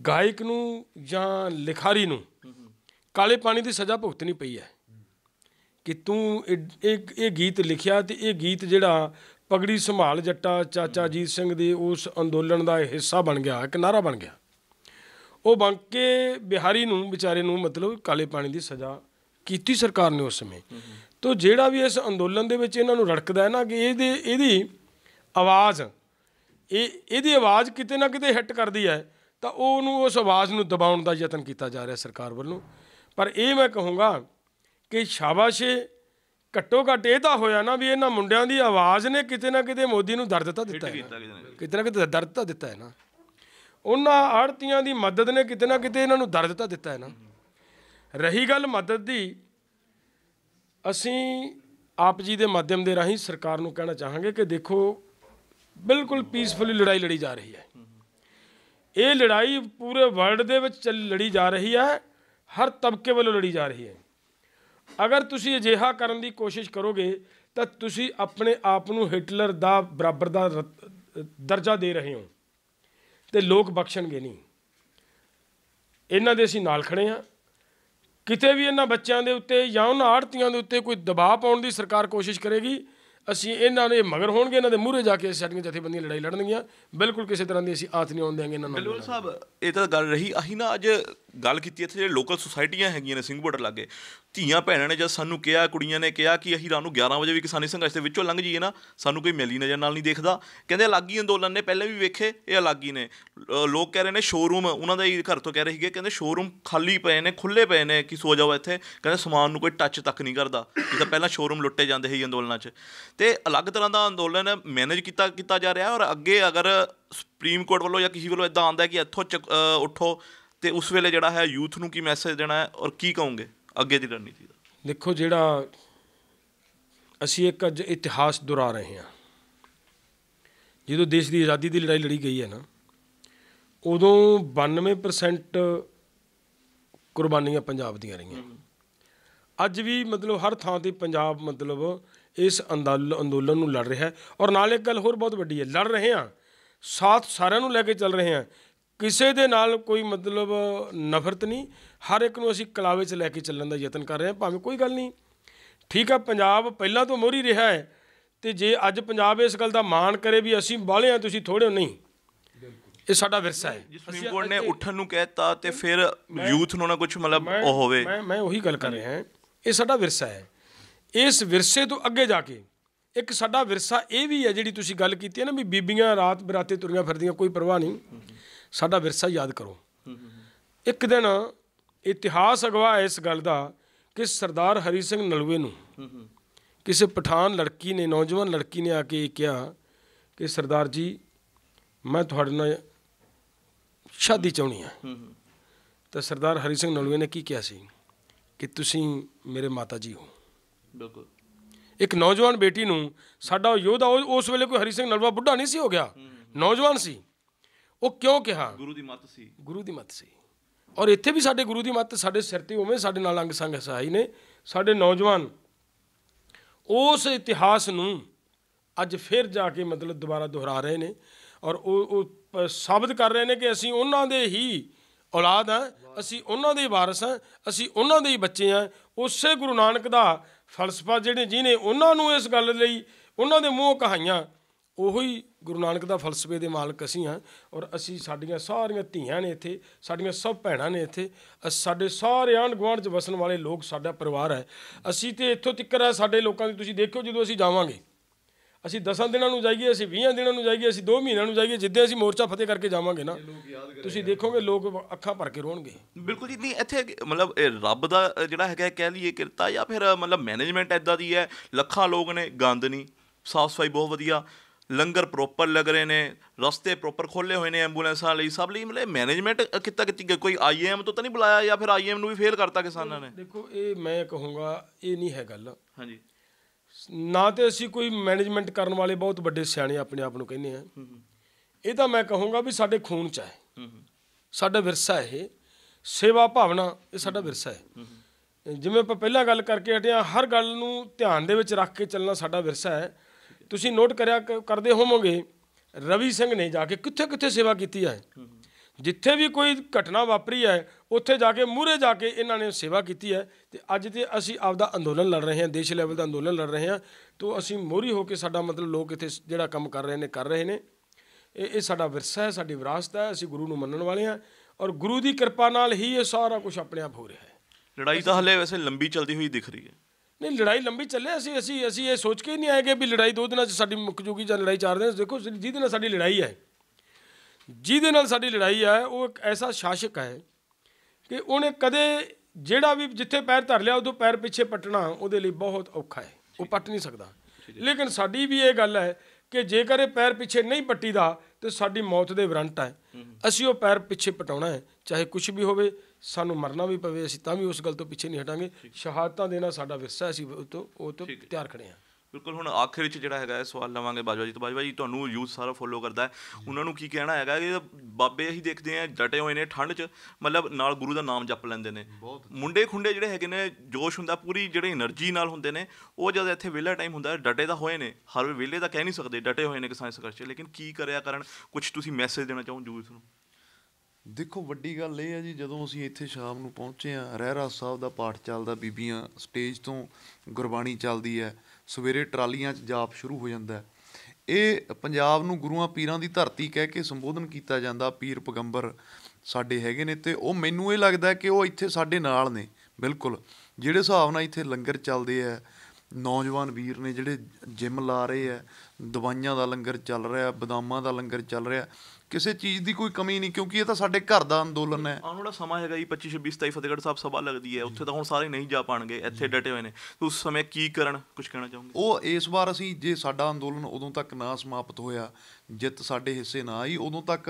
ਗਾਇਕ ਨੂੰ ਜਾਂ ਲਿਖਾਰੀ ਨੂੰ ਕਾਲੇ ਪਾਣੀ ਦੀ ਸਜ਼ਾ ਭੁਗਤਣੀ ਪਈ ਹੈ ਕਿ ਤੂੰ ਇਹ ਇਹ ਗੀਤ ਲਿਖਿਆ ਤੇ ਇਹ ਗੀਤ ਜਿਹੜਾ ਪਗੜੀ ਸੰਭਾਲ ਜੱਟਾ ਚਾਚਾ ਅਜੀਤ ਸਿੰਘ ਦੇ ਉਸ ਅੰਦੋਲਨ ਦਾ ਹਿੱਸਾ ਬਣ ਗਿਆ ਇੱਕ ਨਾਰਾ ਬਣ ਗਿਆ ਉਹ ਬੰਕੇ ਬਿਹਾਰੀ ਨੂੰ ਵਿਚਾਰੇ ਨੂੰ ਮਤਲਬ ਕਾਲੇ ਪਾਣੀ ਦੀ ਸਜ਼ਾ ਕੀਤੀ ਸਰਕਾਰ ਨੇ ਉਸ ਸਮੇਂ ਤੋਂ ਜਿਹੜਾ ਵੀ ਇਸ ਅੰਦੋਲਨ ਦੇ ਵਿੱਚ ਇਹਨਾਂ ਨੂੰ ਰੜਕਦਾ ਹੈ ਨਾ ਕਿ ਇਹਦੇ ਇਹਦੀ ਆਵਾਜ਼ ਇਹ ਇਹਦੀ ਆਵਾਜ਼ ਕਿਤੇ ਨਾ ਕਿਤੇ ਹਿੱਟ ਕਰਦੀ ਹੈ ਤਾਂ ਉਹ ਨੂੰ ਉਸ ਆਵਾਜ਼ ਨੂੰ ਦਬਾਉਣ ਦਾ ਯਤਨ ਕੀਤਾ ਜਾ ਰਿਹਾ ਸਰਕਾਰ ਵੱਲੋਂ ਪਰ ਇਹ ਮੈਂ ਕਹੂੰਗਾ ਕਿ ਸ਼ਾਬਾਸ਼ੇ ਘੱਟੋ ਘੱਟ ਇਹ ਤਾਂ ਹੋਇਆ ਨਾ ਵੀ ਇਹਨਾਂ ਮੁੰਡਿਆਂ ਦੀ ਆਵਾਜ਼ ਨੇ ਕਿਤੇ ਨਾ ਕਿਤੇ ਮੋਦੀ ਨੂੰ ਦਰਦ ਤਾਂ ਦਿੱਤਾ ਹੈ ਕਿਤੇ ਨਾ ਕਿਤੇ ਦਰਦ ਤਾਂ ਦਿੱਤਾ ਹੈ ਨਾ ਉਹਨਾਂ ਆੜਤੀਆਂ ਦੀ ਮਦਦ ਨੇ ਕਿਤੇ ਨਾ ਕਿਤੇ ਇਹਨਾਂ ਨੂੰ ਦਰਦ ਤਾਂ ਦਿੱਤਾ ਹੈ ਨਾ ਰਹੀ ਗੱਲ ਮਦਦ ਦੀ ਅਸੀਂ ਆਪ ਜੀ ਦੇ ਮਾਧਿਅਮ ਦੇ ਰਾਹੀਂ ਸਰਕਾਰ ਨੂੰ ਕਹਿਣਾ ਚਾਹਾਂਗੇ ਕਿ ਦੇਖੋ ਬਿਲਕੁਲ ਪੀਸਫੁਲੀ ਲੜਾਈ ਲੜੀ ਜਾ ਰਹੀ ਹੈ ਇਹ ਲੜਾਈ ਪੂਰੇ ਵਰਲਡ ਦੇ ਵਿੱਚ ਲੜੀ ਜਾ ਰਹੀ ਹੈ ਹਰ ਤਬਕੇ ਵੱਲੋਂ ਲੜੀ ਜਾ ਰਹੀ ਹੈ ਅਗਰ ਤੁਸੀਂ ਅਜਿਹਾ ਕਰਨ ਦੀ ਕੋਸ਼ਿਸ਼ ਕਰੋਗੇ ਤਾਂ ਤੁਸੀਂ ਆਪਣੇ ਆਪ ਨੂੰ ਹਿਟਲਰ ਦਾ ਬਰਾਬਰ ਦਾ ਦਰਜਾ ਦੇ ਰਹੇ ਹੋ ਤੇ ਲੋਕ ਬਖਸ਼ਣਗੇ ਨਹੀਂ ਇਹਨਾਂ ਦੇ ਅਸੀਂ ਨਾਲ ਖੜੇ ਹਾਂ ਕਿਤੇ ਵੀ ਇਹਨਾਂ ਬੱਚਿਆਂ ਦੇ ਉੱਤੇ ਜਾਂ ਉਹਨਾਂ ਆੜਤੀਆਂ ਦੇ ਉੱਤੇ ਕੋਈ ਦਬਾਅ ਪਾਉਣ ਦੀ ਸਰਕਾਰ ਕੋਸ਼ਿਸ਼ ਕਰੇਗੀ ਅਸੀਂ ਇਹਨਾਂ ਦੇ ਮਗਰ ਹੋਣਗੇ ਇਹਨਾਂ ਦੇ ਮੂਹਰੇ ਜਾ ਕੇ ਸਾਡੀਆਂ ਜਥੇਬੰਦੀਆਂ ਲੜਾਈ ਲੜਨਗੀਆਂ ਬਿਲਕੁਲ ਕਿਸੇ ਤਰ੍ਹਾਂ ਦੀ ਅਸੀਂ ਆਤ ਨਹੀਂ ਆਉਣ ਦੇਾਂਗੇ ਇਹਨਾਂ ਨੂੰ ਬਿਲਕੁਲ ਸਾਹਿਬ ਇਹ ਤਾਂ ਗੱਲ ਰਹੀ ਅਸੀਂ ਨਾ ਅੱਜ ਗੱਲ ਕੀਤੀ ਇੱਥੇ ਜਿਹੜੇ ਲੋਕਲ ਸੁਸਾਇਟੀਆਂ ਹੈਗੀਆਂ ਨੇ ਸਿੰਘ ਬਾਰਡਰ ਲਾਗੇ ਧੀਆਂ ਭੈਣਾਂ ਨੇ ਜਦ ਸਾਨੂੰ ਕਿਹਾ ਕੁੜੀਆਂ ਨੇ ਕਿਹਾ ਕਿ ਅਸੀਂ ਰਾਤ ਨੂੰ 11 ਵਜੇ ਵੀ ਕਿਸਾਨੀ ਸੰਘਰਸ਼ ਦੇ ਵਿੱਚੋਂ ਲੰਘ ਜਾਈਏ ਨਾ ਸਾਨੂੰ ਕੋਈ ਮੈਲੀ ਨਜ਼ਰ ਨਾਲ ਨਹੀਂ ਦੇਖਦਾ ਕਹਿੰਦੇ ਅਲੱਗ ਹੀ ਅੰਦੋਲਨ ਨੇ ਪਹਿਲੇ ਵੀ ਵੇਖੇ ਇਹ ਅਲੱਗ ਹੀ ਨੇ ਲੋਕ ਕਹਿ ਰਹੇ ਨੇ ਸ਼ੋਰੂਮ ਉਹਨਾਂ ਦਾ ਹੀ ਘਰ ਤੋਂ ਕਹਿ ਰਹੇ ਸੀਗੇ ਕਹਿੰਦੇ ਸ਼ੋਰੂਮ ਖਾਲੀ ਪਏ ਨੇ ਖੁੱਲੇ ਪਏ ਨੇ ਕਿ ਸੋ ਜਾਓ ਇੱਥੇ ਕਹਿੰਦੇ ਸਮਾਨ ਨੂੰ ਕੋਈ ਟੱਚ ਤੱਕ ਨਹੀਂ ਕਰਦਾ ਜਿੱਦਾਂ ਪਹਿਲਾਂ ਸ਼ੋਰੂਮ ਲੁੱਟੇ ਜਾਂਦੇ ਸੀ ਅੰਦੋਲਨਾਂ 'ਚ ਤੇ ਅਲੱਗ ਤਰ੍ਹਾਂ ਦਾ ਅੰਦੋਲਨ ਮੈਨੇਜ ਕੀਤਾ ਕੀਤਾ ਜਾ ਰਿਹਾ ਔਰ ਅੱਗੇ ਅਗਰ ਸੁਪਰੀਮ ਕੋਰਟ ਵੱਲੋਂ ਜਾਂ ਕਿਸੇ ਵੱਲੋਂ ਇਦਾਂ ਆਂਦਾ ਕਿ ਇੱਥੋਂ ਉੱਠੋ ਤੇ ਉਸ ਵੇਲੇ ਜਿਹੜਾ ਹੈ ਯੂਥ ਨੂੰ ਕੀ ਮੈਸੇਜ ਦੇਣਾ ਹੈ ਔਰ ਕੀ ਕਹੋਗੇ ਅੱਗੇ ਦੀ ਰਣਨੀਤੀ ਦਾ ਦੇਖੋ ਜਿਹੜਾ ਅਸੀਂ ਇੱਕ ਅੱਜ ਇਤਿਹਾਸ ਦੁਹਰਾ ਰਹੇ ਹਾਂ ਜਦੋਂ ਦੇਸ਼ ਦੀ ਆਜ਼ਾਦੀ ਦੀ ਲੜਾਈ ਲੜੀ ਗਈ ਹੈ ਨਾ ਉਦੋਂ 92% ਕੁਰਬਾਨੀਆਂ ਪੰਜਾਬ ਦੀਆਂ ਰਹੀਆਂ ਅੱਜ ਵੀ ਮਤਲਬ ਹਰ ਥਾਂ ਤੇ ਪੰਜਾਬ ਮਤਲਬ ਇਸ ਅੰਦੋਲਨ ਨੂੰ ਲੜ ਰਿਹਾ ਹੈ ਔਰ ਨਾਲ ਇੱਕ ਗੱਲ ਹੋਰ ਬਹੁਤ ਵੱਡੀ ਹੈ ਲੜ ਰਹੇ ਹਾਂ ਸਾਥ ਸਾਰਿਆਂ ਨੂੰ ਲੈ ਕੇ ਚੱਲ ਰਹੇ ਹਾਂ ਕਿਸੇ ਦੇ ਨਾਲ ਕੋਈ ਮਤਲਬ ਨਫ਼ਰਤ ਨਹੀਂ ਹਰ ਇੱਕ ਨੂੰ ਅਸੀਂ ਕਲਾਵੇ 'ਚ ਲੈ ਕੇ ਚੱਲਣ ਦਾ ਯਤਨ ਕਰ ਰਹੇ ਹਾਂ ਭਾਵੇਂ ਕੋਈ ਗੱਲ ਨਹੀਂ ਠੀਕ ਆ ਪੰਜਾਬ ਪਹਿਲਾਂ ਤੋਂ ਮੋਰੀ ਰਿਹਾ ਹੈ ਤੇ ਜੇ ਅੱਜ ਪੰਜਾਬ ਇਸ ਗੱਲ ਦਾ ਮਾਣ ਕਰੇ ਵੀ ਅਸੀਂ ਬਾਲਿਆਂ ਆ ਤੁਸੀਂ ਥੋੜੇ ਨਹੀਂ ਇਹ ਸਾਡਾ ਵਿਰਸਾ ਹੈ ਸੁਪਰੀਮ ਕੋਰਟ ਨੇ ਉੱਠਣ ਨੂੰ ਕਹਿਤਾ ਤੇ ਫਿਰ ਯੂਥ ਨੂੰ ਨਾ ਕੁਝ ਮਤਲਬ ਉਹ ਹੋਵੇ ਮੈਂ ਮੈਂ ਉਹੀ ਗੱਲ ਕਰ ਰਿਹਾ ਹਾਂ ਇਹ ਸਾਡਾ ਵਿਰਸਾ ਹੈ ਇਸ ਵਿਰਸੇ ਤੋਂ ਅੱਗੇ ਜਾ ਕੇ ਇੱਕ ਸਾਡਾ ਵਿਰਸਾ ਇਹ ਵੀ ਹੈ ਜਿਹੜੀ ਤੁਸੀਂ ਗੱਲ ਕੀਤੀ ਹੈ ਨਾ ਵੀ ਬੀਬੀਆਂ ਰਾਤ ਬਰਾਤੇ ਤੁਰੀਆਂ ਫਿਰਦੀਆਂ ਕੋਈ ਪਰਵਾਹ ਨਹੀਂ ਸਾਡਾ ਵਿਰਸਾ ਯਾਦ ਕਰੋ ਇੱਕ ਦਿਨ ਇਤਿਹਾਸ ਅਗਵਾ ਇਸ ਗੱਲ ਦਾ ਕਿ ਸਰਦਾਰ ਹਰੀ ਸਿੰਘ ਨਲਵੇ ਨੂੰ ਕਿਸੇ ਪਠਾਨ ਲੜਕੀ ਨੇ ਨੌਜਵਾਨ ਲੜਕੀ ਨੇ ਆ ਕੇ ਕਿਹਾ ਕਿ ਸਰਦਾਰ ਜੀ ਮੈਂ ਤੁਹਾਡੇ ਨਾਲ ਸ਼ਾਦੀ ਚਾਹਣੀ ਆ ਤਾਂ ਸਰਦਾਰ ਹਰੀ ਸਿੰਘ ਨਲਵੇ ਨੇ ਕੀ ਕਿਹਾ ਸੀ ਕਿ ਤੁਸੀਂ ਮੇਰੇ ਮਾਤਾ ਜੀ ਹੋ ਬਿਲਕੁਲ ਇੱਕ ਨੌਜਵਾਨ ਬੇਟੀ ਨੂੰ ਸਾਡਾ ਯੋਧਾ ਉਸ ਵੇਲੇ ਕੋਈ ਹਰੀ ਸਿੰਘ ਨਲਵਾ ਬੁੱਢਾ ਨਹੀਂ ਸੀ ਹੋ ਗਿਆ ਨੌਜਵਾਨ ਸੀ ਉਹ ਕਿਉਂ ਕਿਹਾ ਗੁਰੂ ਦੀ ਮੱਤ ਸੀ ਗੁਰੂ ਦੀ ਮੱਤ ਸੀ ਔਰ ਇੱਥੇ ਵੀ ਸਾਡੇ ਗੁਰੂ ਦੀ ਮੱਤ ਸਾਡੇ ਸਿਰ ਤੇ ਉਵੇਂ ਸਾਡੇ ਨਾਲ ਅੰਗ ਸੰਗ ਸਹਾਈ ਨੇ ਸਾਡੇ ਨੌਜਵਾਨ ਉਸ ਇਤਿਹਾਸ ਨੂੰ ਅੱਜ ਫਿਰ ਜਾ ਕੇ ਮਤਲਬ ਦੁਬਾਰਾ ਦੁਹਰਾ ਰਹੇ ਨੇ ਔਰ ਉਹ ਸਾਬਤ ਕਰ ਰਹੇ ਨੇ ਕਿ ਅਸੀਂ ਉਹਨਾਂ ਦੇ ਹੀ ਔਲਾਦ ਆ ਅਸੀਂ ਉਹਨਾਂ ਦੇ ਵਾਰਿਸ ਆ ਅਸੀਂ ਉਹਨਾਂ ਦੇ ਹੀ ਬੱਚੇ ਆ ਉਸੇ ਗੁਰੂ ਨਾਨਕ ਦਾ ਫਲਸਫਾ ਜਿਹੜੇ ਜਿਨੇ ਉਹਨਾਂ ਨੂੰ ਇਸ ਗੱਲ ਲਈ ਉਹਨਾਂ ਦੇ ਮੂੰਹ ਕਹਾਈਆਂ ਉਹੀ ਗੁਰੂ ਨਾਨਕ ਦਾ ਫਲਸਫੇ ਦੇ ਮਾਲਕ ਅਸੀਂ ਹਾਂ ਔਰ ਅਸੀਂ ਸਾਡੀਆਂ ਸਾਰੀਆਂ ਧੀਆਂ ਨੇ ਇੱਥੇ ਸਾਡੀਆਂ ਸਭ ਭੈਣਾਂ ਨੇ ਇੱਥੇ ਸਾਡੇ ਸਾਰੇ ਆਂਡ ਗਵਾਂਡ 'ਚ ਵਸਣ ਵਾਲੇ ਲੋਕ ਸਾਡਾ ਪਰਿਵਾਰ ਹੈ ਅਸੀਂ ਤੇ ਇੱਥੋਂ ਤੱਕ ਹੈ ਸਾਡੇ ਲੋਕਾਂ ਦੀ ਤੁਸੀਂ ਦੇਖਿਓ ਜਦੋਂ ਅਸੀਂ ਜਾਵਾਂਗੇ ਅਸੀਂ 10 ਦਿਨਾਂ ਨੂੰ ਜਾਈਏ ਅਸੀਂ 20 ਦਿਨਾਂ ਨੂੰ ਜਾਈਏ ਅਸੀਂ 2 ਮਹੀਨਿਆਂ ਨੂੰ ਜਾਈਏ ਜਿੱਦੇ ਅਸੀਂ ਮੋਰਚਾ ਫਤਿਹ ਕਰਕੇ ਜਾਵਾਂਗੇ ਨਾ ਤੁਸੀਂ ਦੇਖੋਗੇ ਲੋਕ ਅੱਖਾਂ ਭਰ ਕੇ ਰੋਣਗੇ ਬਿਲਕੁਲ ਜੀ ਨਹੀਂ ਇੱਥੇ ਮਤਲਬ ਇਹ ਰੱਬ ਦਾ ਜਿਹੜਾ ਹੈਗਾ ਕਹਿ ਲਈਏ ਕਿਰਤਾ ਜਾਂ ਫਿਰ ਮਤਲਬ ਮੈਨੇਜਮੈਂਟ ਐਦਾਂ ਦੀ ਹੈ ਲੱਖਾਂ ਲੋਕ ਨੇ ਗੰਦ ਨਹੀਂ ਸਾਫ ਸਫਾਈ ਬਹੁਤ ਵਧੀਆ ਲੰਗਰ ਪ੍ਰੋਪਰ ਲੱਗ ਰਹੇ ਨੇ ਰਸਤੇ ਪ੍ਰੋਪਰ ਖੋਲੇ ਹੋਏ ਨੇ ਐਂਬੂਲੈਂਸਾਂ ਲਈ ਸਭ ਲਈ ਮਲੇ ਮੈਨੇਜਮੈਂਟ ਕਿੱਤਾ ਕਿਤੀ ਕੋਈ ਆਈਐਮ ਤੋਂ ਤਾਂ ਨਹੀਂ ਬੁਲਾਇਆ ਜਾਂ ਫਿਰ ਆਈਐਮ ਨੂੰ ਵੀ ਫੇਲ ਕਰਤਾ ਕਿਸਾਨਾਂ ਨੇ ਦੇਖੋ ਇਹ ਮੈਂ ਕਹੂੰਗਾ ਇਹ ਨਹੀਂ ਹੈ ਗੱਲ ਹਾਂਜੀ ਨਾ ਤੇ ਅਸੀਂ ਕੋਈ ਮੈਨੇਜਮੈਂਟ ਕਰਨ ਵਾਲੇ ਬਹੁਤ ਵੱਡੇ ਸਿਆਣੇ ਆਪਣੇ ਆਪ ਨੂੰ ਕਹਿੰਦੇ ਆ ਇਹ ਤਾਂ ਮੈਂ ਕਹੂੰਗਾ ਵੀ ਸਾਡੇ ਖੂਨ ਚ ਹੈ ਸਾਡਾ ਵਿਰਸਾ ਇਹ ਸੇਵਾ ਭਾਵਨਾ ਇਹ ਸਾਡਾ ਵਿਰਸਾ ਹੈ ਜਿਵੇਂ ਆਪਾਂ ਪਹਿਲਾਂ ਗੱਲ ਕਰਕੇ ਹਟਿਆ ਹਰ ਗੱਲ ਨੂੰ ਧਿਆਨ ਦੇ ਵਿੱਚ ਰੱਖ ਕੇ ਚੱਲਣਾ ਸਾਡਾ ਵਿਰਸਾ ਹੈ ਤੁਸੀਂ ਨੋਟ ਕਰਿਆ ਕਰਦੇ ਹੋਵੋਗੇ ਰਵੀ ਸਿੰਘ ਨੇ ਜਾ ਕੇ ਕਿੱਥੇ ਕਿੱਥੇ ਸੇਵਾ ਕੀਤੀ ਹੈ ਜਿੱਥੇ ਵੀ ਕੋਈ ਘਟਨਾ ਵਾਪਰੀ ਹੈ ਉੱਥੇ ਜਾ ਕੇ ਮੂਹਰੇ ਜਾ ਕੇ ਇਹਨਾਂ ਨੇ ਸੇਵਾ ਕੀਤੀ ਹੈ ਤੇ ਅੱਜ ਤੇ ਅਸੀਂ ਆਪਦਾ ਅੰਦੋਲਨ ਲੜ ਰਹੇ ਹਾਂ ਦੇਸ਼ ਲੈਵਲ ਦਾ ਅੰਦੋਲਨ ਲੜ ਰਹੇ ਹਾਂ ਤੋਂ ਅਸੀਂ ਮੋਰੀ ਹੋ ਕੇ ਸਾਡਾ ਮਤਲਬ ਲੋਕ ਇੱਥੇ ਜਿਹੜਾ ਕੰਮ ਕਰ ਰਹੇ ਨੇ ਕਰ ਰਹੇ ਨੇ ਇਹ ਇਹ ਸਾਡਾ ਵਿਰਸਾ ਹੈ ਸਾਡੀ ਵਿਰਾਸਤ ਹੈ ਅਸੀਂ ਗੁਰੂ ਨੂੰ ਮੰਨਣ ਵਾਲੇ ਹਾਂ ਔਰ ਗੁਰੂ ਦੀ ਕਿਰਪਾ ਨਾਲ ਹੀ ਇਹ ਸਾਰਾ ਕੁਝ ਆਪਣੇ ਆਪ ਹੋ ਰਿਹਾ ਹੈ ਲੜਾਈ ਤਾਂ ਹਲੇ ਵੈਸੇ ਲੰਬੀ ਚੱਲਦੀ ਹੋਈ ਦਿਖ ਰਹੀ ਹੈ ਨਹੀਂ ਲੜਾਈ ਲੰਬੀ ਚੱਲੇ ਅਸੀਂ ਅਸੀਂ ਅਸੀਂ ਇਹ ਸੋਚ ਕੇ ਹੀ ਨਹੀਂ ਆਏਗੇ ਕਿ ਵੀ ਲੜਾਈ ਦੋ ਦਿਨਾਂ 'ਚ ਸਾਡੀ ਮੁੱਕ ਜੂਗੀ ਜਾਂ ਲੜਾਈ ਚਾਰ ਦਿਨਾਂ 'ਚ ਦੇਖੋ ਜਿਹਦੇ ਨਾਲ ਸਾਡੀ ਲੜਾਈ ਹੈ ਜਿਹਦੇ ਨਾਲ ਸਾਡੀ ਲੜਾਈ ਹੈ ਉਹ ਇੱਕ ਐਸਾ ਸ਼ਾਸਕ ਹੈ ਕਿ ਉਹਨੇ ਕਦੇ ਜਿਹੜਾ ਵੀ ਜਿੱਥੇ ਪੈਰ ਧਰ ਲਿਆ ਉਦੋਂ ਪੈਰ ਪਿੱਛੇ ਪਟਣਾ ਉਹਦੇ ਲਈ ਬਹੁਤ ਔਖਾ ਹੈ ਉਹ ਪਟ ਨਹੀਂ ਸਕਦਾ ਲੇਕਿਨ ਸਾਡੀ ਵੀ ਇਹ ਗੱਲ ਹੈ ਕਿ ਜੇਕਰ ਇਹ ਪੈਰ ਪਿੱਛੇ ਨਹੀਂ ਪੱਟੀਦਾ ਤੇ ਸਾਡੀ ਮੌਤ ਦੇ ਵਰੰਟ ਹੈ ਅਸੀਂ ਉਹ ਪੈਰ ਪਿੱਛੇ ਪਟਾਉਣਾ ਹੈ ਚਾਹੇ ਕੁਝ ਵੀ ਹੋਵੇ ਸਾਨੂੰ ਮਰਨਾ ਵੀ ਪਵੇ ਅਸੀਂ ਤਾਂ ਵੀ ਉਸ ਗੱਲ ਤੋਂ ਪਿੱਛੇ ਨਹੀਂ ਹਟਾਂਗੇ ਸ਼ਹਾਦਤਾਂ ਦੇਣਾ ਸਾਡਾ ਵਿਰਸਾ ਅਸੀਂ ਉਹ ਤੋਂ ਉਹ ਤੋਂ ਤਿਆਰ ਖੜੇ ਹਾਂ ਬਿਲਕੁਲ ਹੁਣ ਆਖਿਰ ਵਿੱਚ ਜਿਹੜਾ ਹੈਗਾ ਇਹ ਸਵਾਲ ਲਵਾਂਗੇ ਬਾਜਵਾ ਜੀ ਤੋਂ ਬਾਜਵਾ ਜੀ ਤੁਹਾਨੂੰ ਯੂਥ ਸਾਰਾ ਫੋਲੋ ਕਰਦਾ ਹੈ ਉਹਨਾਂ ਨੂੰ ਕੀ ਕਹਿਣਾ ਹੈਗਾ ਕਿ ਬਾਬੇ ਅਸੀਂ ਦੇਖਦੇ ਆਂ ਡਟੇ ਹੋਏ ਨੇ ਠੰਡ 'ਚ ਮਤਲਬ ਨਾਲ ਗੁਰੂ ਦਾ ਨਾਮ ਜਪ ਲੈਂਦੇ ਨੇ ਮੁੰਡੇ ਖੁੰਡੇ ਜਿਹੜੇ ਹੈਗੇ ਨੇ ਜੋਸ਼ ਹੁੰਦਾ ਪੂਰੀ ਜਿਹੜੇ એનર્ਜੀ ਨਾਲ ਹੁੰਦੇ ਨੇ ਉਹ ਜਦ ਇੱਥੇ ਵਿਲੇ ਟਾਈਮ ਹੁੰਦਾ ਡਟੇ ਦਾ ਹੋਏ ਨੇ ਹਰ ਵਿਲੇ ਦਾ ਕਹਿ ਨਹੀਂ ਸਕਦੇ ਡਟੇ ਹੋਏ ਨੇ ਕਿਸਾਨ ਸਾਇੰਸ ਕਰਸ਼ੇ ਲੇਕਿਨ ਕੀ ਕਰਿਆ ਕਰਨ ਕੁਝ ਤੁਸੀਂ ਮੈਸੇਜ ਦੇਣਾ ਚਾਹੋ ਯੂਥ ਨੂੰ ਦੇਖੋ ਵੱਡੀ ਗੱਲ ਇਹ ਹੈ ਜੀ ਜਦੋਂ ਅਸੀਂ ਇੱਥੇ ਸ਼ਾਮ ਨੂੰ ਪਹੁੰਚੇ ਆ ਰਹਿਰਾ ਸਾਹਿਬ ਦਾ ਪਾਠ ਚੱਲਦਾ ਬੀਬੀਆਂ ਸਟੇਜ ਤੋਂ ਗੁਰਬਾਣੀ ਚੱਲਦੀ ਹੈ ਸਵੇਰੇ ਟਰਾਲੀਆਂ 'ਚ ਜਾਪ ਸ਼ੁਰੂ ਹੋ ਜਾਂਦਾ ਹੈ ਇਹ ਪੰਜਾਬ ਨੂੰ ਗੁਰੂਆਂ ਪੀਰਾਂ ਦੀ ਧਰਤੀ ਕਹਿ ਕੇ ਸੰਬੋਧਨ ਕੀਤਾ ਜਾਂਦਾ ਪੀਰ ਪਗੰਬਰ ਸਾਡੇ ਹੈਗੇ ਨੇ ਤੇ ਉਹ ਮੈਨੂੰ ਇਹ ਲੱਗਦਾ ਕਿ ਉਹ ਇੱਥੇ ਸਾਡੇ ਨਾਲ ਨੇ ਬਿਲਕੁਲ ਜਿਹੜੇ ਹਿਸਾਬ ਨਾਲ ਇੱਥੇ ਲੰਗਰ ਚੱਲਦੇ ਆ ਨੌਜਵਾਨ ਵੀਰ ਨੇ ਜਿਹੜੇ ਜਿਮ ਲਾ ਰਹੇ ਆ ਦਵਾਈਆਂ ਦਾ ਲੰਗਰ ਚੱਲ ਰਿਹਾ ਬਦਾਮਾਂ ਦਾ ਲੰਗਰ ਚੱਲ ਰਿਹਾ ਕਿਸੇ ਚੀਜ਼ ਦੀ ਕੋਈ ਕਮੀ ਨਹੀਂ ਕਿਉਂਕਿ ਇਹ ਤਾਂ ਸਾਡੇ ਘਰ ਦਾ ਅੰਦੋਲਨ ਹੈ ਆਉਣ ਵਾਲਾ ਸਮਾਂ ਹੈਗਾ ਜੀ 25 26 27 ਫਤਿਹਗੜ੍ਹ ਸਾਹਿਬ ਸਭਾ ਲੱਗਦੀ ਹੈ ਉੱਥੇ ਤਾਂ ਹੁਣ ਸਾਰੇ ਨਹੀਂ ਜਾ ਪਾਣਗੇ ਇੱਥੇ ਡਟੇ ਹੋਏ ਨੇ ਉਸ ਸਮੇਂ ਕੀ ਕਰਨ ਕੁਝ ਕਹਿਣਾ ਚਾਹੋਗੇ ਉਹ ਇਸ ਵਾਰ ਅਸੀਂ ਜੇ ਸਾਡਾ ਅੰਦੋਲਨ ਉਦੋਂ ਤੱਕ ਨਾ ਸਮਾਪਤ ਹੋਇਆ ਜਿੱਤ ਸਾਡੇ ਹਿੱਸੇ ਨਾ ਆਈ ਉਦੋਂ ਤੱਕ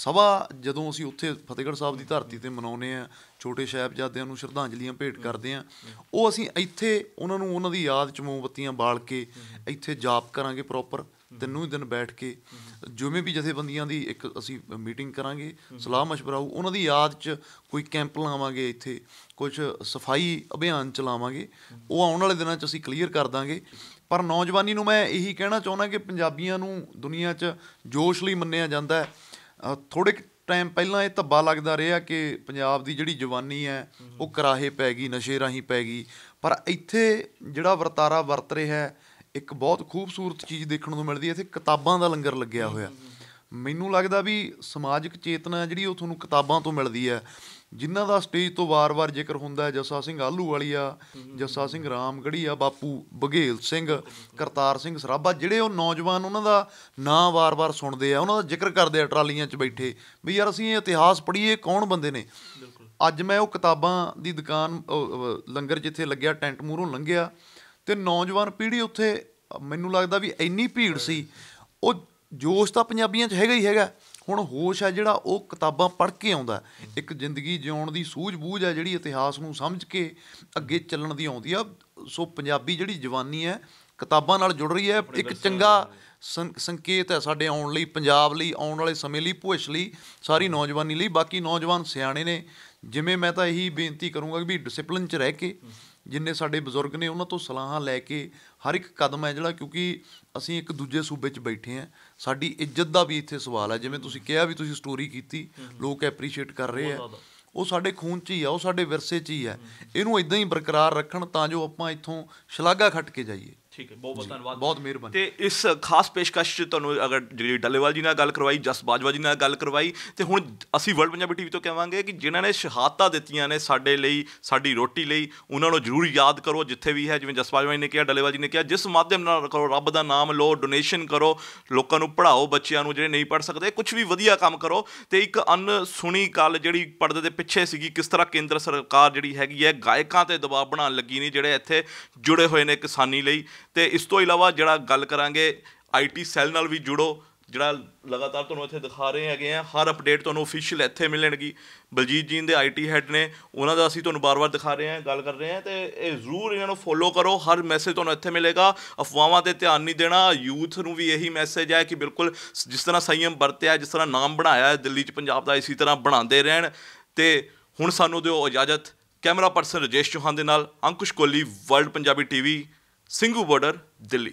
ਸਭਾ ਜਦੋਂ ਅਸੀਂ ਉੱਥੇ ਫਤਿਹਗੜ੍ਹ ਸਾਹਿਬ ਦੀ ਧਰਤੀ ਤੇ ਮਨਾਉਨੇ ਆ ਛੋਟੇ ਸ਼ਹਿਬਜ਼ਾਦਿਆਂ ਨੂੰ ਸ਼ਰਧਾਂਜਲੀਆਂ ਭੇਟ ਕਰਦੇ ਆ ਉਹ ਅਸੀਂ ਇੱਥੇ ਉਹਨਾਂ ਨੂੰ ਉਹਨਾਂ ਦੀ ਯਾਦ ਚ ਮੋਮਬੱਤੀਆਂ ਬਾਲ ਕੇ ਇੱਥੇ ਜਾਪ ਕਰਾਂਗੇ ਪ੍ਰੋਪਰ ਤਿੰਨੋਂ ਦਿਨ ਬੈਠ ਕੇ ਜਿਵੇਂ ਵੀ ਜਥੇਬੰਦੀਆਂ ਦੀ ਇੱਕ ਅਸੀਂ ਮੀਟਿੰਗ ਕਰਾਂਗੇ ਸਲਾਹ مشਵਰਾ ਉਹਨਾਂ ਦੀ ਯਾਦ 'ਚ ਕੋਈ ਕੈਂਪ ਲਾਵਾਂਗੇ ਇੱਥੇ ਕੁਝ ਸਫਾਈ ਅਭਿਆਨ ਚਲਾਵਾਂਗੇ ਉਹ ਆਉਣ ਵਾਲੇ ਦਿਨਾਂ 'ਚ ਅਸੀਂ ਕਲੀਅਰ ਕਰ ਦਾਂਗੇ ਪਰ ਨੌਜਵਾਨੀ ਨੂੰ ਮੈਂ ਇਹੀ ਕਹਿਣਾ ਚਾਹੁੰਦਾ ਕਿ ਪੰਜਾਬੀਆਂ ਨੂੰ ਦੁਨੀਆ 'ਚ ਜੋਸ਼ ਲਈ ਮੰਨਿਆ ਜਾਂਦਾ ਹੈ ਥੋੜੇ ਟਾਈਮ ਪਹਿਲਾਂ ਇਹ ਤੱਬਾ ਲੱਗਦਾ ਰਿਹਾ ਕਿ ਪੰਜਾਬ ਦੀ ਜਿਹੜੀ ਜਵਾਨੀ ਹੈ ਉਹ ਕਰਾਹੇ ਪੈ ਗਈ ਨਸ਼ੇ ਰਾਹੀਂ ਪੈ ਗਈ ਪਰ ਇੱਥੇ ਜਿਹੜਾ ਵਰਤਾਰਾ ਵਰਤ ਰਿਹਾ ਹੈ ਇੱਕ ਬਹੁਤ ਖੂਬਸੂਰਤ ਚੀਜ਼ ਦੇਖਣ ਨੂੰ ਮਿਲਦੀ ਹੈ ਇੱਥੇ ਕਿਤਾਬਾਂ ਦਾ ਲੰਗਰ ਲੱਗਿਆ ਹੋਇਆ ਮੈਨੂੰ ਲੱਗਦਾ ਵੀ ਸਮਾਜਿਕ ਚੇਤਨਾ ਜਿਹੜੀ ਉਹ ਤੁਹਾਨੂੰ ਕਿਤਾਬਾਂ ਤੋਂ ਮਿਲਦੀ ਹੈ ਜਿਨ੍ਹਾਂ ਦਾ ਸਟੇਜ ਤੋਂ ਵਾਰ-ਵਾਰ ਜ਼ਿਕਰ ਹੁੰਦਾ ਹੈ ਜੱਸਾ ਸਿੰਘ ਆਲੂ ਵਾਲੀ ਆ ਜੱਸਾ ਸਿੰਘ ਰਾਮਗੜੀ ਆ ਬਾਪੂ ਬਘੇਲ ਸਿੰਘ ਕਰਤਾਰ ਸਿੰਘ ਸਰਾਭਾ ਜਿਹੜੇ ਉਹ ਨੌਜਵਾਨ ਉਹਨਾਂ ਦਾ ਨਾਂ ਵਾਰ-ਵਾਰ ਸੁਣਦੇ ਆ ਉਹਨਾਂ ਦਾ ਜ਼ਿਕਰ ਕਰਦੇ ਆ ਟਰਾਲੀਆਂ 'ਚ ਬੈਠੇ ਵੀ ਯਾਰ ਅਸੀਂ ਇਹ ਇਤਿਹਾਸ ਪੜ੍ਹੀਏ ਕੌਣ ਬੰਦੇ ਨੇ ਅੱਜ ਮੈਂ ਉਹ ਕਿਤਾਬਾਂ ਦੀ ਦੁਕਾਨ ਲੰਗਰ ਜਿੱਥੇ ਲੱਗਿਆ ਟੈਂਟ ਮੂਹਰੋਂ ਲੰਘਿਆ ਤੇ ਨੌਜਵਾਨ ਪੀੜ੍ਹੀ ਉੱਥੇ ਮੈਨੂੰ ਲੱਗਦਾ ਵੀ ਇੰਨੀ ਭੀੜ ਸੀ ਉਹ ਜੋਸ਼ ਤਾਂ ਪੰਜਾਬੀਆਂ 'ਚ ਹੈਗਾ ਹੀ ਹੈਗਾ ਹੁਣ ਹੋਸ਼ ਆ ਜਿਹੜਾ ਉਹ ਕਿਤਾਬਾਂ ਪੜ੍ਹ ਕੇ ਆਉਂਦਾ ਇੱਕ ਜ਼ਿੰਦਗੀ ਜਿਉਣ ਦੀ ਸੂਝ-ਬੂਝ ਆ ਜਿਹੜੀ ਇਤਿਹਾਸ ਨੂੰ ਸਮਝ ਕੇ ਅੱਗੇ ਚੱਲਣ ਦੀ ਆਉਂਦੀ ਆ ਸੋ ਪੰਜਾਬੀ ਜਿਹੜੀ ਜਵਾਨੀ ਹੈ ਕਿਤਾਬਾਂ ਨਾਲ ਜੁੜ ਰਹੀ ਹੈ ਇੱਕ ਚੰਗਾ ਸੰਕੇਤ ਹੈ ਸਾਡੇ ਆਉਣ ਲਈ ਪੰਜਾਬ ਲਈ ਆਉਣ ਵਾਲੇ ਸਮੇਂ ਲਈ ਭਵਿੱਖ ਲਈ ਸਾਰੀ ਨੌਜਵਾਨੀ ਲਈ ਬਾਕੀ ਨੌਜਵਾਨ ਸਿਆਣੇ ਨੇ ਜਿਵੇਂ ਮੈਂ ਤਾਂ ਇਹੀ ਬੇਨਤੀ ਕਰੂੰਗਾ ਕਿ ਵੀ ਡਿਸਪਲਿਨ 'ਚ ਰਹਿ ਕੇ ਜਿੰਨੇ ਸਾਡੇ ਬਜ਼ੁਰਗ ਨੇ ਉਹਨਾਂ ਤੋਂ ਸਲਾਹਾਂ ਲੈ ਕੇ ਹਰ ਇੱਕ ਕਦਮ ਹੈ ਜਿਹੜਾ ਕਿਉਂਕਿ ਅਸੀਂ ਇੱਕ ਦੂਜੇ ਸੂਬੇ 'ਚ ਬੈਠੇ ਆ ਸਾਡੀ ਇੱਜ਼ਤ ਦਾ ਵੀ ਇੱਥੇ ਸਵਾਲ ਹੈ ਜਿਵੇਂ ਤੁਸੀਂ ਕਿਹਾ ਵੀ ਤੁਸੀਂ ਸਟੋਰੀ ਕੀਤੀ ਲੋਕ ਐਪਰੀਸ਼ੀਏਟ ਕਰ ਰਹੇ ਆ ਉਹ ਸਾਡੇ ਖੂਨ 'ਚ ਹੀ ਆ ਉਹ ਸਾਡੇ ਵਿਰਸੇ 'ਚ ਹੀ ਆ ਇਹਨੂੰ ਇਦਾਂ ਹੀ ਬਰਕਰਾਰ ਰੱਖਣ ਤਾਂ ਜੋ ਆਪਾਂ ਇੱਥੋਂ ਸ਼ਲਾਘਾ ਖੱਟ ਕੇ ਜਾਈਏ ਠੀਕ ਹੈ ਬਹੁਤ ਬਹੁਤ ਧੰਨਵਾਦ ਬਹੁਤ ਮਿਹਰਬਾਨੀ ਤੇ ਇਸ ਖਾਸ ਪੇਸ਼ਕਸ਼ ਤੇ ਤੁਹਾਨੂੰ ਅਗਰ ਜਿਹੜੀ ਡੱਲੇਵਾਲ ਜੀ ਨਾਲ ਗੱਲ ਕਰਵਾਈ ਜਸ ਬਾਜਵਾ ਜੀ ਨਾਲ ਗੱਲ ਕਰਵਾਈ ਤੇ ਹੁਣ ਅਸੀਂ ਵਰਲਡ ਪੰਜਾਬੀ ਟੀਵੀ ਤੋਂ ਕਹਾਂਗੇ ਕਿ ਜਿਨ੍ਹਾਂ ਨੇ ਸ਼ਹਾਦਤਾਂ ਦਿੱਤੀਆਂ ਨੇ ਸਾਡੇ ਲਈ ਸਾਡੀ ਰੋਟੀ ਲਈ ਉਹਨਾਂ ਨੂੰ ਜ਼ਰੂਰ ਯਾਦ ਕਰੋ ਜਿੱਥੇ ਵੀ ਹੈ ਜਿਵੇਂ ਜਸ ਬਾਜਵਾ ਜੀ ਨੇ ਕਿਹਾ ਡੱਲੇਵਾਲ ਜੀ ਨੇ ਕਿਹਾ ਜਿਸ ਮਾਧਿਅਮ ਨਾਲ ਕਰੋ ਰੱਬ ਦਾ ਨਾਮ ਲਓ ਡੋਨੇਸ਼ਨ ਕਰੋ ਲੋਕਾਂ ਨੂੰ ਪੜ੍ਹਾਓ ਬੱਚਿਆਂ ਨੂੰ ਜਿਹੜੇ ਨਹੀਂ ਪੜ੍ਹ ਸਕਦੇ ਕੁਝ ਵੀ ਵਧੀਆ ਕੰਮ ਕਰੋ ਤੇ ਇੱਕ ਅਨ ਸੁਣੀ ਗੱਲ ਜਿਹੜੀ ਪਰਦੇ ਦੇ ਪਿੱਛੇ ਸੀਗੀ ਕਿਸ ਤਰ੍ਹਾਂ ਕੇਂਦਰ ਸਰਕਾਰ ਜਿਹੜੀ ਹੈਗੀ ਹੈ ਗਾਇਕਾਂ ਤੇ ਦਬਾਅ ਬਣਾਉਣ ਲੱਗੀ ਨਹੀਂ ਜਿਹੜੇ ਇੱਥੇ ਜੁੜੇ ਹੋਏ ਨੇ ਕਿਸਾਨੀ ਲਈ ਤੇ ਇਸ ਤੋਂ ਇਲਾਵਾ ਜਿਹੜਾ ਗੱਲ ਕਰਾਂਗੇ ਆਈਟੀ ਸੈੱਲ ਨਾਲ ਵੀ ਜੁੜੋ ਜਿਹੜਾ ਲਗਾਤਾਰ ਤੁਹਾਨੂੰ ਇੱਥੇ ਦਿਖਾ ਰਹੇ ਹੈਗੇ ਆ ਹਰ ਅਪਡੇਟ ਤੁਹਾਨੂੰ ਅਫੀਸ਼ੀਅਲ ਇੱਥੇ ਮਿਲਣਗੀ ਬਲਜੀਤ ਜੀ ਦੇ ਆਈਟੀ ਹੈਡ ਨੇ ਉਹਨਾਂ ਦਾ ਅਸੀਂ ਤੁਹਾਨੂੰ ਬਾਰ-ਬਾਰ ਦਿਖਾ ਰਹੇ ਆ ਗੱਲ ਕਰ ਰਹੇ ਆ ਤੇ ਇਹ ਜ਼ਰੂਰ ਇਹਨਾਂ ਨੂੰ ਫੋਲੋ ਕਰੋ ਹਰ ਮੈਸੇਜ ਤੁਹਾਨੂੰ ਇੱਥੇ ਮਿਲੇਗਾ ਅਫਵਾਹਾਂ ਤੇ ਧਿਆਨ ਨਹੀਂ ਦੇਣਾ ਯੂਥ ਨੂੰ ਵੀ ਇਹੀ ਮੈਸੇਜ ਹੈ ਕਿ ਬਿਲਕੁਲ ਜਿਸ ਤਰ੍ਹਾਂ ਸੰਯਮ ਵਰਤਿਆ ਜਿਸ ਤਰ੍ਹਾਂ ਨਾਮ ਬਣਾਇਆ ਦਿੱਲੀ 'ਚ ਪੰਜਾਬ ਦਾ ਇਸੇ ਤਰ੍ਹਾਂ ਬਣਾਉਂਦੇ ਰਹਿਣ ਤੇ ਹੁਣ ਸਾਨੂੰ ਦਿਓ ਇਜਾਜ਼ਤ ਕੈਮਰਾ ਪਰਸਨ ਰਜੇਸ਼ ਚੋਹਾਨ ਦੇ ਨਾਲ Ankush Koli world Punjabi TV Singhu border Delhi